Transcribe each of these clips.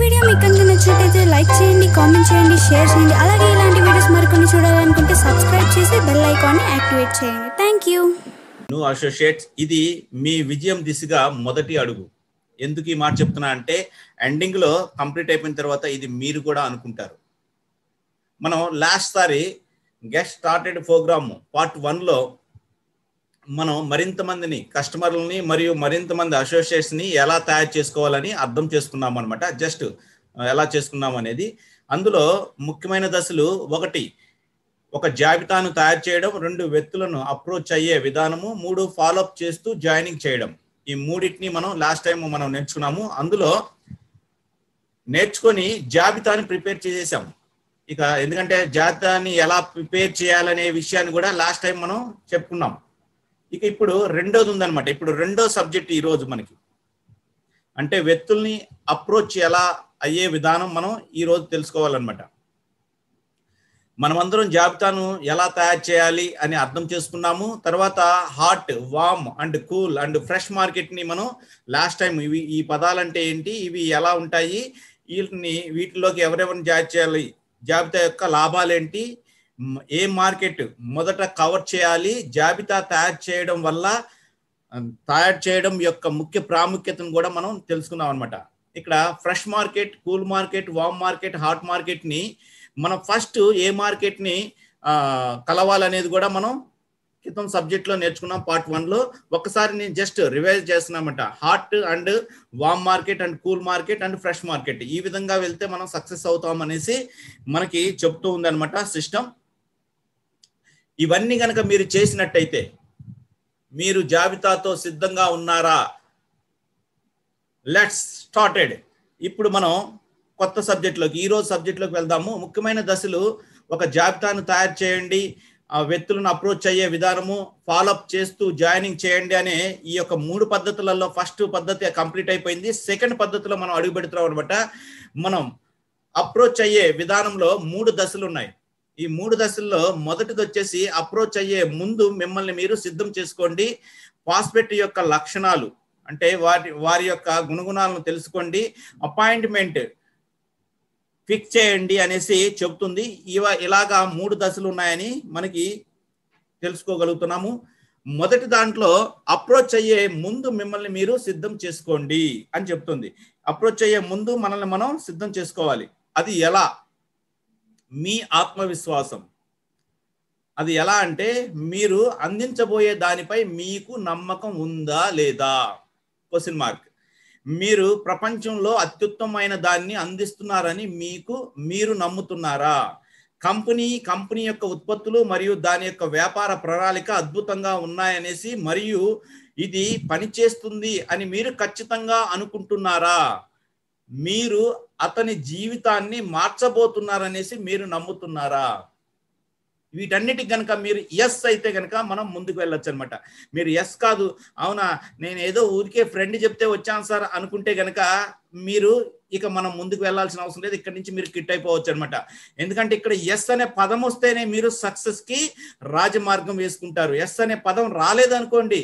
video మీకు కనుక నచ్చినట్లయితే లైక్ చేయండి కామెంట్ చేయండి షేర్ చేయండి అలాగే ఇలాంటి వీడియోస్ మరికొన్ని చూడాలనుకుంటే సబ్స్క్రైబ్ చేసి బెల్ ఐకాన్ ని యాక్టివేట్ చేయండి థ్యాంక్ యూ న్యూ అసోసియేట్స్ ఇది మీ విజయం దిశగా మొదటి అడుగు ఎందుకు ఈ మాట చెప్తున్నా అంటే ఎండింగ్ లో కంప్లీట్ అయిపోయిన తర్వాత ఇది మీరు కూడా అనుకుంటారు మనం లాస్ట్ సారి guest started programme part one లో మనం మరింత మందిని కస్టమర్లని మరియు మరింత మంది అసోసియేట్స్ని ఎలా తయారు చేసుకోవాలని అర్థం చేసుకున్నాం అనమాట జస్ట్ ఎలా చేసుకున్నాం అనేది అందులో ముఖ్యమైన దశలు ఒకటి ఒక జాబితాను తయారు చేయడం రెండు వ్యక్తులను అప్రోచ్ అయ్యే విధానము మూడు ఫాలోఅప్ చేస్తూ జాయినింగ్ చేయడం ఈ మూడింటిని మనం లాస్ట్ టైం మనం నేర్చుకున్నాము అందులో నేర్చుకొని జాబితాని ప్రిపేర్ చేసేసాం ఇక ఎందుకంటే జాబితాని ఎలా ప్రిపేర్ చేయాలనే విషయాన్ని కూడా లాస్ట్ టైం మనం చెప్పుకున్నాం ఇక ఇప్పుడు రెండోది ఉందనమాట ఇప్పుడు రెండో సబ్జెక్ట్ ఈరోజు మనకి అంటే వ్యక్తుల్ని అప్రోచ్ ఎలా అయ్యే విధానం మనం ఈరోజు తెలుసుకోవాలన్నమాట మనమందరం జాబితాను ఎలా తయారు చేయాలి అని అర్థం చేసుకున్నాము తర్వాత hot warm and cool and fresh మార్కెట్ని మనం లాస్ట్ టైం ఇవి ఈ పదాలు అంటే ఏంటి ఇవి ఎలా ఉంటాయి వీటిని వీటిలోకి ఎవరెవరిని జాయిన్ చేయాలి జాబితా యొక్క లాభాలేంటి ఏంటి ఏ మార్కెట్ మొదట కవర్ చేయాలి జాబితా తయారు చేయడం వల్ల తయారు చేయడం యొక్క ముఖ్య ప్రాముఖ్యతను కూడా మనం తెలుసుకుందాం అనమాట ఇక్కడ fresh market cool market warm market hot మార్కెట్ని మనం ఫస్ట్ ఏ మార్కెట్ని కలవాలనేది కూడా మనం క్రితం సబ్జెక్ట్లో నేర్చుకున్నాం పార్ట్ వన్లో ఒకసారి నేను జస్ట్ రివైజ్ చేస్తున్నామట hot and warm market and cool market and fresh market ఈ విధంగా వెళ్తే మనం సక్సెస్ అవుతాం అనేసి మనకి చెప్తూ అనమాట సిస్టమ్ ఇవన్నీ కనుక మీరు చేసినట్టయితే మీరు జాబితాతో సిద్ధంగా ఉన్నారా లెట్స్ స్టార్టెడ్ ఇప్పుడు మనం కొత్త సబ్జెక్టులోకి ఈరోజు సబ్జెక్టులోకి వెళ్దాము ముఖ్యమైన దశలు ఒక జాబితాను తయారు చేయండి ఆ వ్యక్తులను అప్రోచ్ అయ్యే విధానము ఫాలోఅప్ చేస్తూ జాయినింగ్ చేయండి అనే ఈ యొక్క మూడు పద్ధతులలో ఫస్ట్ పద్ధతి కంప్లీట్ అయిపోయింది సెకండ్ పద్ధతిలో మనం అడుగు పెడుతున్నాం అనమాట మనం అప్రోచ్ అయ్యే విధానంలో మూడు దశలు ఉన్నాయి ఈ మూడు దశల్లో మొదటిది వచ్చేసి అప్రోచ్ అయ్యే ముందు మిమ్మల్ని మీరు సిద్ధం చేసుకోండి పాస్పెట్ యొక్క లక్షణాలు అంటే వారి వారి యొక్క గుణగుణాలను తెలుసుకోండి అపాయింట్మెంట్ ఫిక్స్ చేయండి అనేసి చెబుతుంది ఇవ ఇలాగా మూడు దశలు ఉన్నాయని మనకి తెలుసుకోగలుగుతున్నాము మొదటి దాంట్లో అప్రోచ్ అయ్యే ముందు మిమ్మల్ని మీరు సిద్ధం చేసుకోండి అని చెప్తుంది అప్రోచ్ అయ్యే ముందు మనల్ని మనం సిద్ధం చేసుకోవాలి అది ఎలా మీ ఆత్మవిశ్వాసం అది ఎలా అంటే మీరు అందించబోయే దానిపై మీకు నమ్మకం ఉందా లేదా క్వశ్చన్ మార్క్ మీరు ప్రపంచంలో అత్యుత్తమైన దాన్ని అందిస్తున్నారని మీకు మీరు నమ్ముతున్నారా కంపెనీ కంపెనీ యొక్క ఉత్పత్తులు మరియు దాని యొక్క వ్యాపార ప్రణాళిక అద్భుతంగా ఉన్నాయనేసి మరియు ఇది పనిచేస్తుంది అని మీరు ఖచ్చితంగా అనుకుంటున్నారా మీరు అతని జీవితాన్ని మార్చబోతున్నారనేసి మీరు నమ్ముతున్నారా వీటన్నిటికి కనుక మీరు ఎస్ అయితే కనుక మనం ముందుకు వెళ్ళొచ్చు అనమాట మీరు ఎస్ కాదు అవునా నేను ఏదో ఊరికే ఫ్రెండ్ చెప్తే వచ్చాను సార్ అనుకుంటే కనుక మీరు ఇక మనం ముందుకు వెళ్ళాల్సిన అవసరం లేదు ఇక్కడ నుంచి మీరు కిట్ అయిపోవచ్చు అనమాట ఎందుకంటే ఇక్కడ ఎస్ అనే పదం వస్తేనే మీరు సక్సెస్కి రాజమార్గం వేసుకుంటారు ఎస్ అనే పదం రాలేదనుకోండి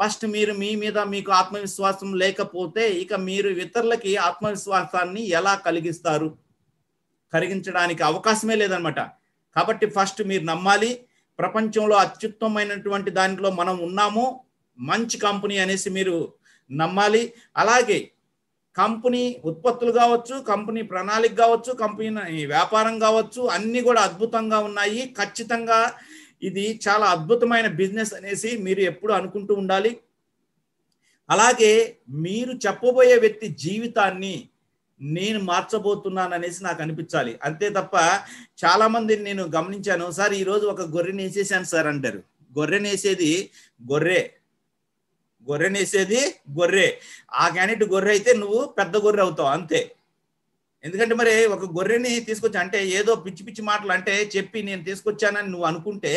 ఫస్ట్ మీరు మీ మీద మీకు ఆత్మవిశ్వాసం లేకపోతే ఇక మీరు ఇతరులకి ఆత్మవిశ్వాసాన్ని ఎలా కలిగిస్తారు కలిగించడానికి అవకాశమే లేదనమాట కాబట్టి ఫస్ట్ మీరు నమ్మాలి ప్రపంచంలో అత్యుత్తమైనటువంటి దాంట్లో మనం ఉన్నాము మంచి కంపెనీ అనేసి మీరు నమ్మాలి అలాగే కంపెనీ ఉత్పత్తులు కావచ్చు కంపెనీ ప్రణాళిక కావచ్చు కంపెనీ వ్యాపారం కావచ్చు అన్నీ కూడా అద్భుతంగా ఉన్నాయి ఖచ్చితంగా ఇది చాలా అద్భుతమైన బిజినెస్ అనేసి మీరు ఎప్పుడు అనుకుంటూ ఉండాలి అలాగే మీరు చెప్పబోయే వ్యక్తి జీవితాన్ని నేను మార్చబోతున్నాను అనేసి నాకు అనిపించాలి అంతే తప్ప చాలా మందిని నేను గమనించాను సార్ ఈరోజు ఒక గొర్రెని వేసేసాను సార్ అంటారు గొర్రెని వేసేది గొర్రె గొర్రెని వేసేది గొర్రె ఆ క్యాండిడేట్ గొర్రె అయితే నువ్వు పెద్ద గొర్రె అవుతావు అంతే ఎందుకంటే మరి ఒక గొర్రెని తీసుకొచ్చి అంటే ఏదో పిచ్చి పిచ్చి మాటలు అంటే చెప్పి నేను తీసుకొచ్చానని నువ్వు అనుకుంటే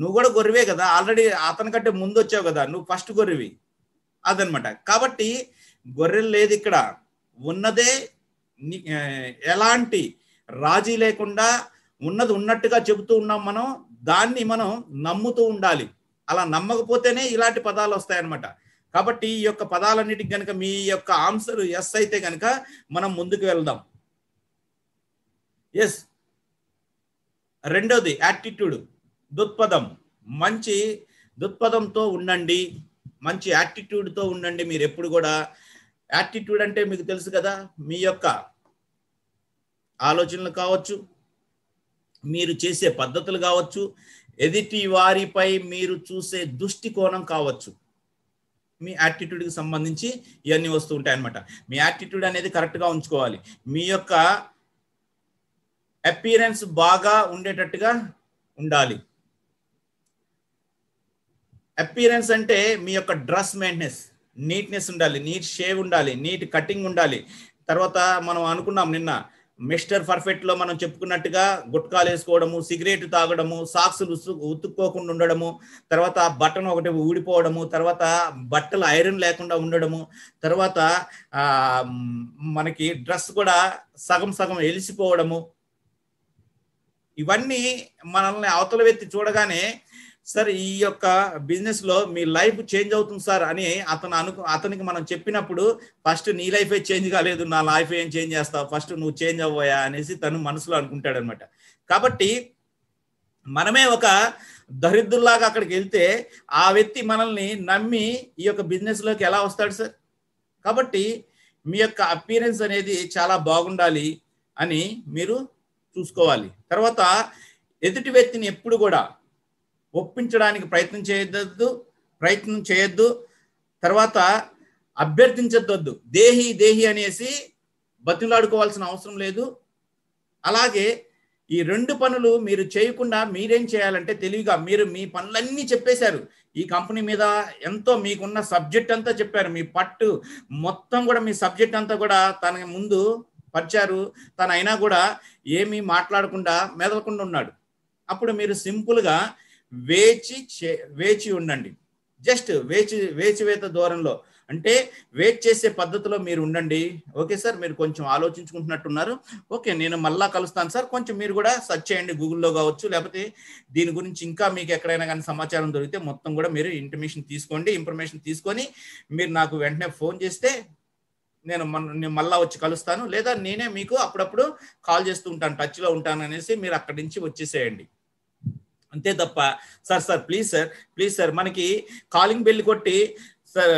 నువ్వు కూడా గొర్రెవే కదా ఆల్రెడీ అతని కంటే ముందు వచ్చావు కదా నువ్వు ఫస్ట్ గొర్రెవి అదనమాట కాబట్టి గొర్రెలు లేదు ఇక్కడ ఉన్నదే ఎలాంటి రాజీ లేకుండా ఉన్నది ఉన్నట్టుగా చెబుతూ ఉన్నాం మనం దాన్ని మనం నమ్ముతూ ఉండాలి అలా నమ్మకపోతేనే ఇలాంటి పదాలు వస్తాయన్నమాట కాబట్టి ఈ యొక్క పదాలన్నిటికి కనుక మీ యొక్క ఆన్సర్ ఎస్ అయితే కనుక మనం ముందుకు వెళ్దాం ఎస్ రెండోది యాటిట్యూడ్ దృక్పథం మంచి దృక్పథంతో ఉండండి మంచి యాటిట్యూడ్తో ఉండండి మీరు ఎప్పుడు కూడా యాటిట్యూడ్ అంటే మీకు తెలుసు కదా మీ యొక్క ఆలోచనలు కావచ్చు మీరు చేసే పద్ధతులు కావచ్చు ఎదుటి వారిపై మీరు చూసే దృష్టికోణం కావచ్చు మీ యాటిట్యూడ్కి సంబంధించి ఇవన్నీ వస్తూ ఉంటాయి అనమాట మీ యాటిట్యూడ్ అనేది కరెక్ట్గా ఉంచుకోవాలి మీ యొక్క అపీరెన్స్ బాగా ఉండేటట్టుగా ఉండాలి అపీరెన్స్ అంటే మీ యొక్క డ్రెస్ మెయింటెనెన్స్ నీట్నెస్ ఉండాలి నీట్ షేవ్ ఉండాలి నీట్ కటింగ్ ఉండాలి తర్వాత మనం అనుకున్నాం నిన్న మిస్టర్ పర్ఫెక్ట్ లో మనం చెప్పుకున్నట్టుగా గుట్కాలు వేసుకోవడము సిగరెట్ తాగడము సాక్సులు ఉతుక్కోకుండా ఉండడము తర్వాత బట్టను ఒకటి ఊడిపోవడము తర్వాత బట్టలు ఐరన్ లేకుండా ఉండడము తర్వాత మనకి డ్రెస్ కూడా సగం సగం ఎలిసిపోవడము ఇవన్నీ మనల్ని అవతల వ్యక్తి చూడగానే సార్ ఈ యొక్క బిజినెస్ లో మీ లైఫ్ చేంజ్ అవుతుంది సార్ అని అతను అనుకు అతనికి మనం చెప్పినప్పుడు ఫస్ట్ నీ లైఫే చేంజ్ కాలేదు నా లైఫ్ ఏం చేంజ్ చేస్తావు ఫస్ట్ నువ్వు చేంజ్ అవ్వయా అనేసి తను మనసులో అనుకుంటాడు అనమాట కాబట్టి మనమే ఒక దరిద్రులాగా అక్కడికి వెళ్తే ఆ వ్యక్తి మనల్ని నమ్మి ఈ యొక్క బిజినెస్లోకి ఎలా వస్తాడు సార్ కాబట్టి మీ యొక్క అపీరెన్స్ అనేది చాలా బాగుండాలి అని మీరు చూసుకోవాలి తర్వాత ఎదుటి వ్యక్తిని ఎప్పుడు కూడా ఒప్పించడానికి ప్రయత్నం చేయొద్దు ప్రయత్నం చేయొద్దు తర్వాత అభ్యర్థించద్దు దేహి దేహి అనేసి బతిలాడుకోవాల్సిన అవసరం లేదు అలాగే ఈ రెండు పనులు మీరు చేయకుండా మీరేం చేయాలంటే తెలివిగా మీరు మీ పనులన్నీ చెప్పేశారు ఈ కంపెనీ మీద ఎంతో మీకున్న సబ్జెక్ట్ అంతా చెప్పారు మీ పట్టు మొత్తం కూడా మీ సబ్జెక్ట్ అంతా కూడా తన ముందు పరిచారు తనైనా కూడా ఏమీ మాట్లాడకుండా మెదలకుండా ఉన్నాడు అప్పుడు మీరు సింపుల్గా వేచి వేచి ఉండండి జస్ట్ వేచి వేచివేత దూరంలో అంటే వెయిట్ చేసే పద్ధతిలో మీరు ఉండండి ఓకే సార్ మీరు కొంచెం ఆలోచించుకుంటున్నట్టున్నారు ఓకే నేను మళ్ళా కలుస్తాను సార్ కొంచెం మీరు కూడా సెర్చ్ చేయండి గూగుల్లో కావచ్చు లేకపోతే దీని గురించి ఇంకా మీకు ఎక్కడైనా కానీ సమాచారం దొరికితే మొత్తం కూడా మీరు ఇన్ఫర్మేషన్ తీసుకోండి ఇన్ఫర్మేషన్ తీసుకొని మీరు నాకు వెంటనే ఫోన్ చేస్తే నేను నేను మళ్ళా వచ్చి కలుస్తాను లేదా నేనే మీకు అప్పుడప్పుడు కాల్ చేస్తూ ఉంటాను టచ్లో ఉంటాను అనేసి మీరు అక్కడి నుంచి వచ్చేసేయండి అంతే తప్ప sir sir please sir please sir మనకి కాలింగ్ బెల్ కొట్టి సార్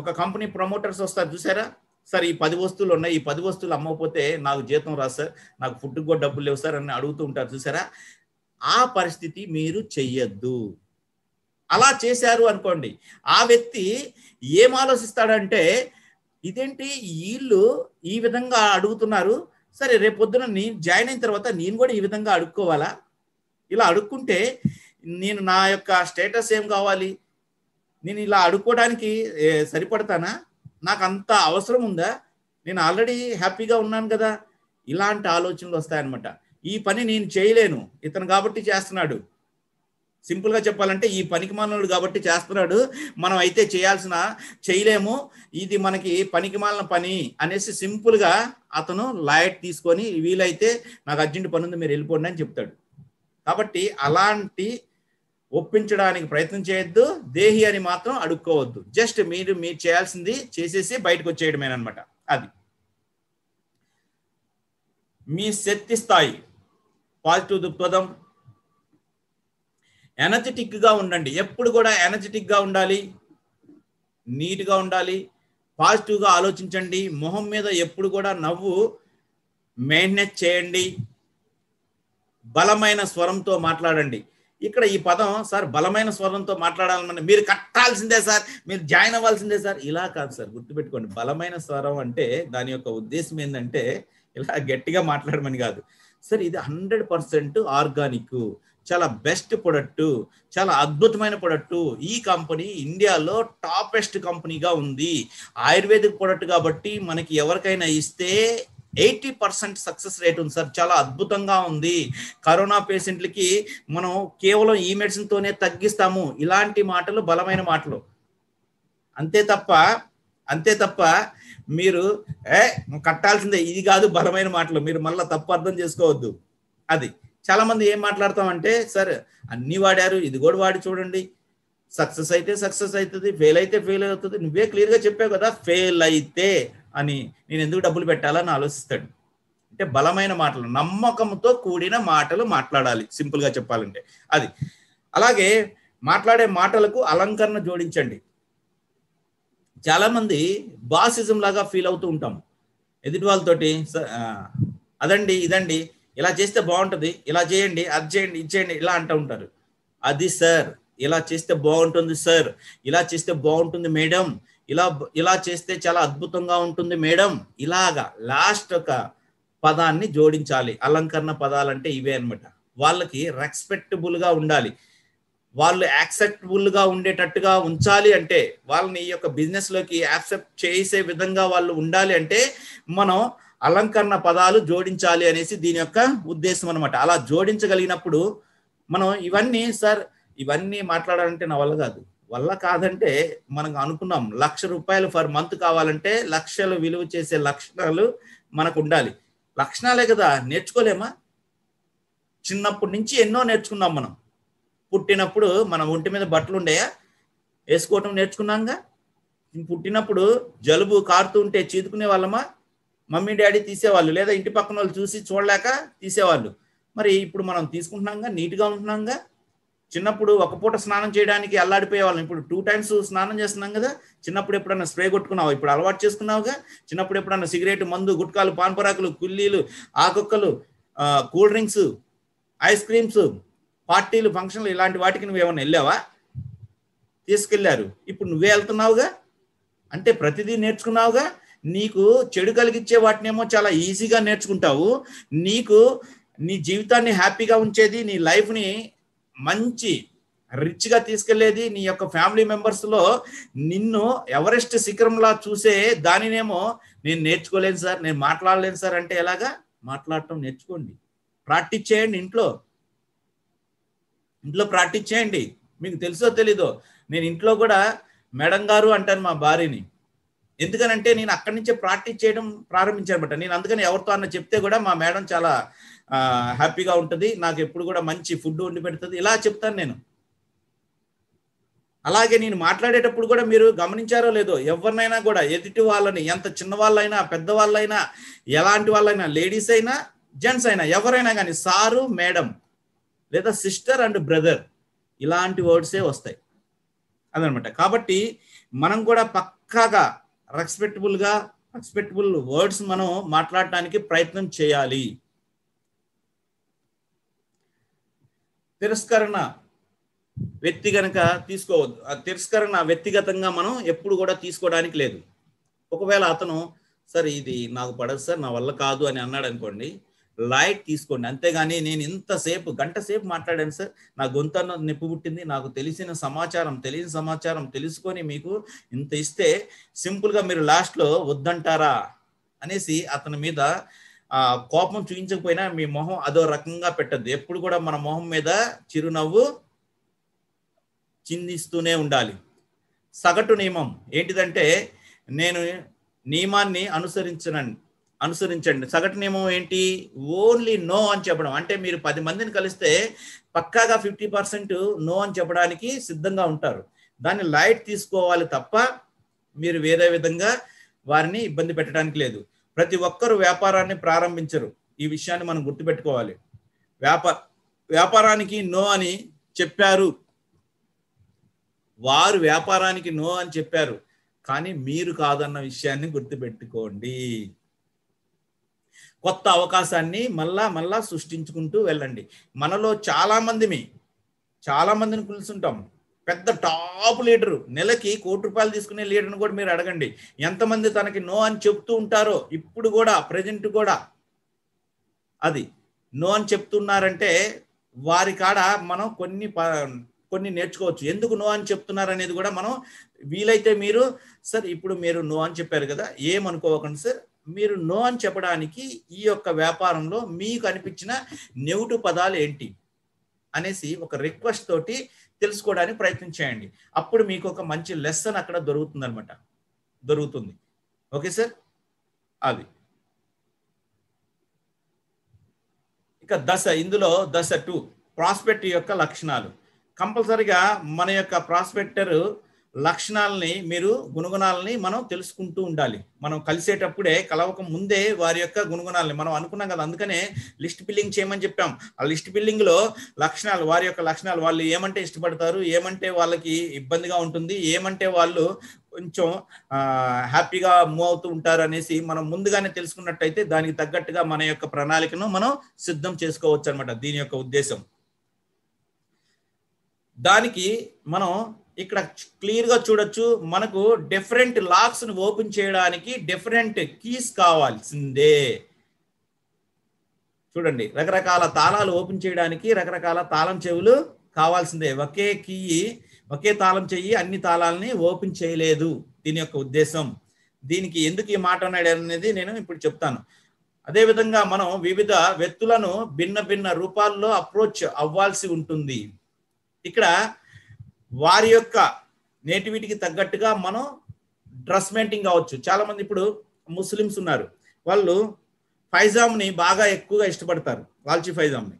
ఒక కంపెనీ ప్రమోటర్స్ వస్తారు చూసారా సార్ ఈ పది వస్తువులు ఉన్నాయి ఈ పది వస్తువులు అమ్మకపోతే నాకు జీతం రాదు సార్ నాకు ఫుడ్కి కూడా డబ్బులు లేవు సార్ అని అడుగుతూ ఉంటారు చూసారా ఆ పరిస్థితి మీరు చెయ్యొద్దు అలా చేశారు అనుకోండి ఆ వ్యక్తి ఏం ఆలోచిస్తాడంటే ఇదేంటి వీళ్ళు ఈ విధంగా అడుగుతున్నారు సరే రేపొద్దున నేను జాయిన్ అయిన తర్వాత నేను కూడా ఈ విధంగా అడుక్కోవాలా ఇలా అడుక్కుంటే నేను నా యొక్క స్టేటస్ ఏం కావాలి నేను ఇలా అడుక్కోవడానికి సరిపడతానా నాకు అంత అవసరం ఉందా నేను ఆల్రెడీ హ్యాపీగా ఉన్నాను కదా ఇలాంటి ఆలోచనలు వస్తాయన్నమాట ఈ పని నేను చేయలేను ఇతను కాబట్టి చేస్తున్నాడు సింపుల్గా చెప్పాలంటే ఈ పనికి మాలినడు కాబట్టి చేస్తున్నాడు మనం అయితే చేయాల్సిన చేయలేము ఇది మనకి పనికి మాలిన పని అనేసి సింపుల్గా అతను లైట్ తీసుకొని వీలైతే నాకు అర్జెంట్ పని ఉంది మీరు వెళ్ళిపోండి అని చెప్తాడు కాబట్టి అలాంటి ఒప్పించడానికి ప్రయత్నం చేయొద్దు దేహి అని మాత్రం అడుక్కోవద్దు జస్ట్ మీరు మీరు చేయాల్సింది చేసేసి బయటకు అనమాట అది మీ శక్తి స్థాయి పాజిటివ్ దృక్పథం గా ఉండండి ఎప్పుడు కూడా గా ఉండాలి నీట్గా ఉండాలి పాజిటివ్గా ఆలోచించండి మొహం మీద ఎప్పుడు కూడా నవ్వు మెయింటెనెన్స్ చేయండి బలమైన స్వరంతో మాట్లాడండి ఇక్కడ ఈ పదం సార్ బలమైన స్వరంతో మాట్లాడాలని మీరు కట్టాల్సిందే సార్ మీరు జాయిన్ అవ్వాల్సిందే సార్ ఇలా కాదు సార్ గుర్తుపెట్టుకోండి బలమైన స్వరం అంటే దాని యొక్క ఉద్దేశం ఏంటంటే ఇలా గట్టిగా మాట్లాడమని కాదు సార్ ఇది హండ్రెడ్ పర్సెంట్ ఆర్గానిక్ చాలా బెస్ట్ ప్రొడక్టు చాలా అద్భుతమైన ప్రొడక్టు ఈ కంపెనీ ఇండియాలో టాపెస్ట్ కంపెనీగా ఉంది ఆయుర్వేదిక్ ప్రొడక్ట్ కాబట్టి మనకి ఎవరికైనా ఇస్తే ఎయిటీ పర్సెంట్ సక్సెస్ రేట్ ఉంది సార్ చాలా అద్భుతంగా ఉంది కరోనా పేషెంట్లకి మనం కేవలం ఈ మెడిసిన్తోనే తగ్గిస్తాము ఇలాంటి మాటలు బలమైన మాటలు అంతే తప్ప అంతే తప్ప మీరు ఏ కట్టాల్సిందే ఇది కాదు బలమైన మాటలు మీరు మళ్ళీ తప్పు అర్థం చేసుకోవద్దు అది చాలామంది ఏం మాట్లాడతామంటే సార్ అన్నీ వాడారు ఇది కూడా వాడి చూడండి సక్సెస్ అయితే సక్సెస్ అవుతుంది ఫెయిల్ అయితే ఫెయిల్ అవుతుంది నువ్వే క్లియర్గా చెప్పావు కదా ఫెయిల్ అయితే అని నేను ఎందుకు డబ్బులు పెట్టాలని ఆలోచిస్తాడు అంటే బలమైన మాటలు నమ్మకంతో కూడిన మాటలు మాట్లాడాలి సింపుల్గా చెప్పాలంటే అది అలాగే మాట్లాడే మాటలకు అలంకరణ జోడించండి చాలామంది బాసిజం లాగా ఫీల్ అవుతూ ఉంటాం ఎదుటి వాళ్ళతోటి అదండి ఇదండి ఇలా చేస్తే బాగుంటుంది ఇలా చేయండి అది చేయండి ఇది చేయండి ఇలా అంటూ ఉంటారు అది సార్ ఇలా చేస్తే బాగుంటుంది సార్ ఇలా చేస్తే బాగుంటుంది మేడం ఇలా ఇలా చేస్తే చాలా అద్భుతంగా ఉంటుంది మేడం ఇలాగా లాస్ట్ ఒక పదాన్ని జోడించాలి అలంకరణ పదాలంటే ఇవే అనమాట వాళ్ళకి రెస్పెక్టబుల్గా ఉండాలి వాళ్ళు యాక్సెప్టబుల్గా ఉండేటట్టుగా ఉంచాలి అంటే వాళ్ళని ఈ యొక్క బిజినెస్లోకి యాక్సెప్ట్ చేసే విధంగా వాళ్ళు ఉండాలి అంటే మనం అలంకరణ పదాలు జోడించాలి అనేసి దీని యొక్క ఉద్దేశం అనమాట అలా జోడించగలిగినప్పుడు మనం ఇవన్నీ సార్ ఇవన్నీ మాట్లాడాలంటే నా వల్ల కాదు వల్ల కాదంటే మనకు అనుకున్నాం లక్ష రూపాయలు పర్ మంత్ కావాలంటే లక్షలు విలువ చేసే లక్షణాలు మనకు ఉండాలి లక్షణాలే కదా నేర్చుకోలేమా చిన్నప్పటి నుంచి ఎన్నో నేర్చుకున్నాం మనం పుట్టినప్పుడు మన ఒంటి మీద బట్టలు ఉండేయా వేసుకోవటం నేర్చుకున్నాంగా పుట్టినప్పుడు జలుబు కారుతూ ఉంటే చీదుకునే వాళ్ళమా మమ్మీ డాడీ తీసేవాళ్ళు లేదా ఇంటి పక్కన వాళ్ళు చూసి చూడలేక తీసేవాళ్ళు మరి ఇప్పుడు మనం తీసుకుంటున్నాంగా నీట్గా ఉంటున్నాంగా చిన్నప్పుడు ఒక పూట స్నానం చేయడానికి అల్లాడిపోయేవాళ్ళం ఇప్పుడు టూ టైమ్స్ స్నానం చేస్తున్నాం కదా చిన్నప్పుడు ఎప్పుడైనా స్ప్రే కొట్టుకున్నావు ఇప్పుడు అలవాటు చేసుకున్నావుగా చిన్నప్పుడు ఎప్పుడైనా సిగరెట్ మందు గుట్కాలు పాన్పరాకులు కుల్లీలు ఆకుక్కలు కూల్ డ్రింక్స్ ఐస్ క్రీమ్స్ పార్టీలు ఫంక్షన్లు ఇలాంటి వాటికి నువ్వు ఏమైనా వెళ్ళావా తీసుకెళ్లారు ఇప్పుడు నువ్వే వెళ్తున్నావుగా అంటే ప్రతిదీ నేర్చుకున్నావుగా నీకు చెడు కలిగించే వాటినేమో చాలా ఈజీగా నేర్చుకుంటావు నీకు నీ జీవితాన్ని హ్యాపీగా ఉంచేది నీ లైఫ్ని మంచి రిచ్గా తీసుకెళ్లేది నీ యొక్క ఫ్యామిలీ మెంబర్స్లో నిన్ను ఎవరెస్ట్ శిఖరంలా చూసే దానినేమో నేను నేర్చుకోలేను సార్ నేను మాట్లాడలేను సార్ అంటే ఎలాగా మాట్లాడటం నేర్చుకోండి ప్రాక్టీస్ చేయండి ఇంట్లో ఇంట్లో ప్రాక్టీస్ చేయండి మీకు తెలుసో తెలీదో నేను ఇంట్లో కూడా మేడం గారు అంటాను మా భార్యని ఎందుకనంటే నేను అక్కడి నుంచే ప్రాక్టీస్ చేయడం బట్ట నేను అందుకని ఎవరితో అన్న చెప్తే కూడా మా మేడం చాలా హ్యాపీగా ఉంటుంది నాకు ఎప్పుడు కూడా మంచి ఫుడ్ వండి పెడుతుంది ఇలా చెప్తాను నేను అలాగే నేను మాట్లాడేటప్పుడు కూడా మీరు గమనించారో లేదో ఎవరినైనా కూడా ఎదుటి వాళ్ళని ఎంత చిన్న వాళ్ళైనా పెద్దవాళ్ళైనా ఎలాంటి వాళ్ళైనా లేడీస్ అయినా జెంట్స్ అయినా ఎవరైనా కానీ సారు మేడం లేదా సిస్టర్ అండ్ బ్రదర్ ఇలాంటి వర్డ్సే వస్తాయి అదనమాట కాబట్టి మనం కూడా పక్కాగా రెస్పెక్టబుల్గా రెస్పెక్టబుల్ వర్డ్స్ మనం మాట్లాడటానికి ప్రయత్నం చేయాలి తిరస్కరణ వ్యక్తి కనుక తీసుకోవద్దు ఆ తిరస్కరణ వ్యక్తిగతంగా మనం ఎప్పుడు కూడా తీసుకోవడానికి లేదు ఒకవేళ అతను సార్ ఇది నాకు పడదు సార్ నా వల్ల కాదు అని అన్నాడు అనుకోండి లైట్ తీసుకోండి అంతేగాని నేను ఇంతసేపు గంట సేపు మాట్లాడాను సార్ నా గొంతన్న నిప్పు పుట్టింది నాకు తెలిసిన సమాచారం తెలియని సమాచారం తెలుసుకొని మీకు ఇంత ఇస్తే సింపుల్గా మీరు లాస్ట్లో వద్దంటారా అనేసి అతని మీద ఆ కోపం చూపించకపోయినా మీ మొహం అదో రకంగా పెట్టద్దు ఎప్పుడు కూడా మన మొహం మీద చిరునవ్వు చిందిస్తూనే ఉండాలి సగటు నియమం ఏంటిదంటే నేను నియమాన్ని అనుసరించనండి అనుసరించండి సగటు నియమం ఏంటి ఓన్లీ నో అని చెప్పడం అంటే మీరు పది మందిని కలిస్తే పక్కాగా ఫిఫ్టీ పర్సెంట్ నో అని చెప్పడానికి సిద్ధంగా ఉంటారు దాన్ని లైట్ తీసుకోవాలి తప్ప మీరు వేరే విధంగా వారిని ఇబ్బంది పెట్టడానికి లేదు ప్రతి ఒక్కరు వ్యాపారాన్ని ప్రారంభించరు ఈ విషయాన్ని మనం గుర్తుపెట్టుకోవాలి వ్యాపార వ్యాపారానికి నో అని చెప్పారు వారు వ్యాపారానికి నో అని చెప్పారు కానీ మీరు కాదన్న విషయాన్ని గుర్తుపెట్టుకోండి కొత్త అవకాశాన్ని మళ్ళా మళ్ళా సృష్టించుకుంటూ వెళ్ళండి మనలో చాలా మందిని చాలా మందిని కూర్చుంటాం పెద్ద టాప్ లీడరు నెలకి కోటి రూపాయలు తీసుకునే లీడర్ని కూడా మీరు అడగండి ఎంతమంది తనకి నో అని చెప్తూ ఉంటారో ఇప్పుడు కూడా ప్రజెంట్ కూడా అది నో అని చెప్తున్నారంటే వారి కాడ మనం కొన్ని కొన్ని నేర్చుకోవచ్చు ఎందుకు నో అని చెప్తున్నారు అనేది కూడా మనం వీలైతే మీరు సార్ ఇప్పుడు మీరు నో అని చెప్పారు కదా ఏమనుకోవకండి సార్ మీరు నో అని చెప్పడానికి ఈ యొక్క వ్యాపారంలో మీకు అనిపించిన నెవుటు పదాలు ఏంటి అనేసి ఒక రిక్వెస్ట్ తోటి తెలుసుకోవడానికి ప్రయత్నం చేయండి అప్పుడు మీకు ఒక మంచి లెసన్ అక్కడ దొరుకుతుంది అనమాట దొరుకుతుంది ఓకే సార్ అది ఇక దశ ఇందులో దశ టూ ప్రాస్పెక్ట్ యొక్క లక్షణాలు కంపల్సరిగా మన యొక్క ప్రాస్పెక్టర్ లక్షణాలని మీరు గుణగుణాలని మనం తెలుసుకుంటూ ఉండాలి మనం కలిసేటప్పుడే కలవక ముందే వారి యొక్క గుణగుణాలని మనం అనుకున్నాం కదా అందుకనే లిస్ట్ బిల్డింగ్ చేయమని చెప్పాం ఆ లిస్ట్ లో లక్షణాలు వారి యొక్క లక్షణాలు వాళ్ళు ఏమంటే ఇష్టపడతారు ఏమంటే వాళ్ళకి ఇబ్బందిగా ఉంటుంది ఏమంటే వాళ్ళు కొంచెం హ్యాపీగా మూవ్ అవుతూ ఉంటారు అనేసి మనం ముందుగానే తెలుసుకున్నట్టయితే దానికి తగ్గట్టుగా మన యొక్క ప్రణాళికను మనం సిద్ధం చేసుకోవచ్చు అనమాట దీని యొక్క ఉద్దేశం దానికి మనం ఇక్కడ క్లియర్గా చూడొచ్చు మనకు డిఫరెంట్ లాక్స్ను ఓపెన్ చేయడానికి డిఫరెంట్ కీస్ కావాల్సిందే చూడండి రకరకాల తాళాలు ఓపెన్ చేయడానికి రకరకాల తాళం చెవులు కావాల్సిందే ఒకే కీ ఒకే తాళం చెయ్యి అన్ని తాళాలని ఓపెన్ చేయలేదు దీని యొక్క ఉద్దేశం దీనికి ఎందుకు ఈ మాట అన్నాడు అనేది నేను ఇప్పుడు చెప్తాను అదేవిధంగా మనం వివిధ వ్యక్తులను భిన్న భిన్న రూపాల్లో అప్రోచ్ అవ్వాల్సి ఉంటుంది ఇక్కడ వారి యొక్క నేటివిటీకి తగ్గట్టుగా మనం డ్రెస్ మెయింటింగ్ కావచ్చు చాలామంది ఇప్పుడు ముస్లిమ్స్ ఉన్నారు వాళ్ళు ఫైజామ్ని బాగా ఎక్కువగా ఇష్టపడతారు లాల్చి ఫైజామ్ని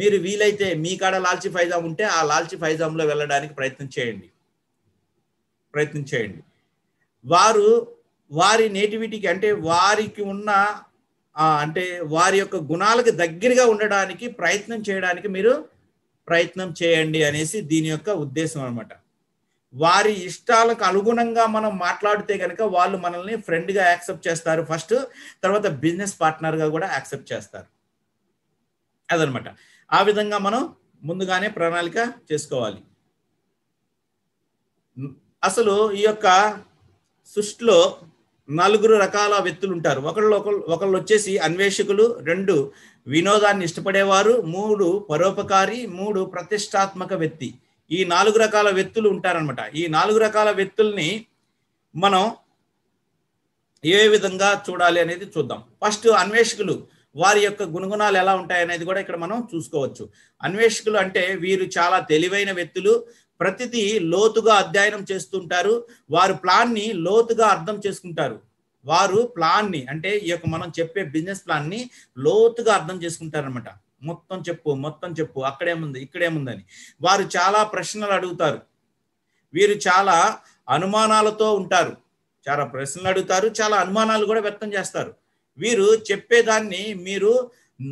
మీరు వీలైతే మీ కాడ లాల్చి ఫైజామ్ ఉంటే ఆ లాల్చీ ఫైజామ్లో వెళ్ళడానికి ప్రయత్నం చేయండి ప్రయత్నం చేయండి వారు వారి నేటివిటీకి అంటే వారికి ఉన్న అంటే వారి యొక్క గుణాలకు దగ్గరగా ఉండడానికి ప్రయత్నం చేయడానికి మీరు ప్రయత్నం చేయండి అనేసి దీని యొక్క ఉద్దేశం అనమాట వారి ఇష్టాలకు అనుగుణంగా మనం మాట్లాడితే కనుక వాళ్ళు మనల్ని ఫ్రెండ్గా యాక్సెప్ట్ చేస్తారు ఫస్ట్ తర్వాత బిజినెస్ పార్ట్నర్గా కూడా యాక్సెప్ట్ చేస్తారు అదనమాట ఆ విధంగా మనం ముందుగానే ప్రణాళిక చేసుకోవాలి అసలు ఈ యొక్క సృష్టిలో నలుగురు రకాల వ్యక్తులు ఉంటారు ఒకళ్ళు ఒకళ్ళు ఒకళ్ళు వచ్చేసి అన్వేషకులు రెండు వినోదాన్ని ఇష్టపడేవారు మూడు పరోపకారి మూడు ప్రతిష్టాత్మక వ్యక్తి ఈ నాలుగు రకాల వ్యక్తులు ఉంటారనమాట ఈ నాలుగు రకాల వ్యక్తుల్ని మనం ఏ విధంగా చూడాలి అనేది చూద్దాం ఫస్ట్ అన్వేషకులు వారి యొక్క గుణగుణాలు ఎలా ఉంటాయనేది కూడా ఇక్కడ మనం చూసుకోవచ్చు అన్వేషకులు అంటే వీరు చాలా తెలివైన వ్యక్తులు ప్రతిదీ లోతుగా అధ్యయనం చేస్తుంటారు వారు ప్లాన్ని లోతుగా అర్థం చేసుకుంటారు వారు ప్లాన్ని అంటే ఈ యొక్క మనం చెప్పే బిజినెస్ ప్లాన్ని లోతుగా అర్థం చేసుకుంటారనమాట మొత్తం చెప్పు మొత్తం చెప్పు అక్కడేముంది ఇక్కడేముందని వారు చాలా ప్రశ్నలు అడుగుతారు వీరు చాలా అనుమానాలతో ఉంటారు చాలా ప్రశ్నలు అడుగుతారు చాలా అనుమానాలు కూడా వ్యక్తం చేస్తారు వీరు చెప్పేదాన్ని మీరు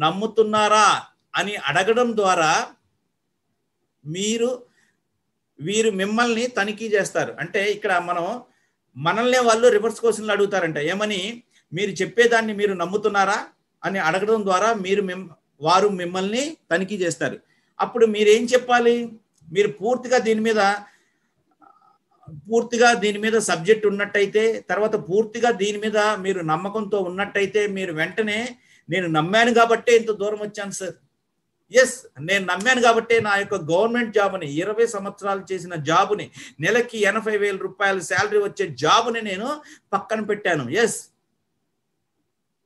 నమ్ముతున్నారా అని అడగడం ద్వారా మీరు వీరు మిమ్మల్ని తనిఖీ చేస్తారు అంటే ఇక్కడ మనం మనల్నే వాళ్ళు రివర్స్ క్వశ్చన్లు అడుగుతారంట ఏమని మీరు చెప్పేదాన్ని మీరు నమ్ముతున్నారా అని అడగడం ద్వారా మీరు వారు మిమ్మల్ని తనిఖీ చేస్తారు అప్పుడు మీరేం చెప్పాలి మీరు పూర్తిగా దీని మీద పూర్తిగా దీని మీద సబ్జెక్ట్ ఉన్నట్టయితే తర్వాత పూర్తిగా దీని మీద మీరు నమ్మకంతో ఉన్నట్టయితే మీరు వెంటనే నేను నమ్మాను కాబట్టే ఇంత దూరం వచ్చాను సార్ ఎస్ నేను నమ్మాను కాబట్టి నా యొక్క గవర్నమెంట్ జాబ్ని ఇరవై సంవత్సరాలు చేసిన జాబుని నెలకి ఎనభై వేల రూపాయలు శాలరీ వచ్చే జాబుని నేను పక్కన పెట్టాను ఎస్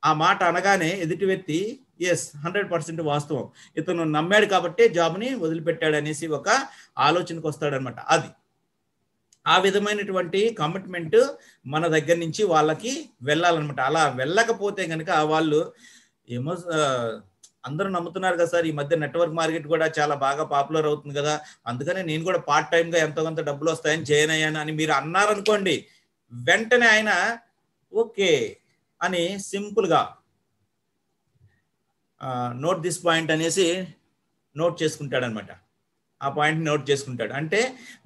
ఆ మాట అనగానే ఎదుటి వ్యక్తి ఎస్ హండ్రెడ్ పర్సెంట్ వాస్తవం ఇతను నమ్మాడు కాబట్టి జాబ్ని వదిలిపెట్టాడు అనేసి ఒక ఆలోచనకు వస్తాడనమాట అది ఆ విధమైనటువంటి కమిట్మెంట్ మన దగ్గర నుంచి వాళ్ళకి వెళ్ళాలన్నమాట అలా వెళ్ళకపోతే కనుక వాళ్ళు ఏమో అందరూ నమ్ముతున్నారు కదా సార్ ఈ మధ్య నెట్వర్క్ మార్కెట్ కూడా చాలా బాగా పాపులర్ అవుతుంది కదా అందుకనే నేను కూడా పార్ట్ టైం గా ఎంతో కొంత డబ్బులు వస్తాయని అయ్యాను అని మీరు అన్నారనుకోండి వెంటనే ఆయన ఓకే అని సింపుల్ గా నోట్ దిస్ పాయింట్ అనేసి నోట్ చేసుకుంటాడనమాట ఆ పాయింట్ని నోట్ చేసుకుంటాడు అంటే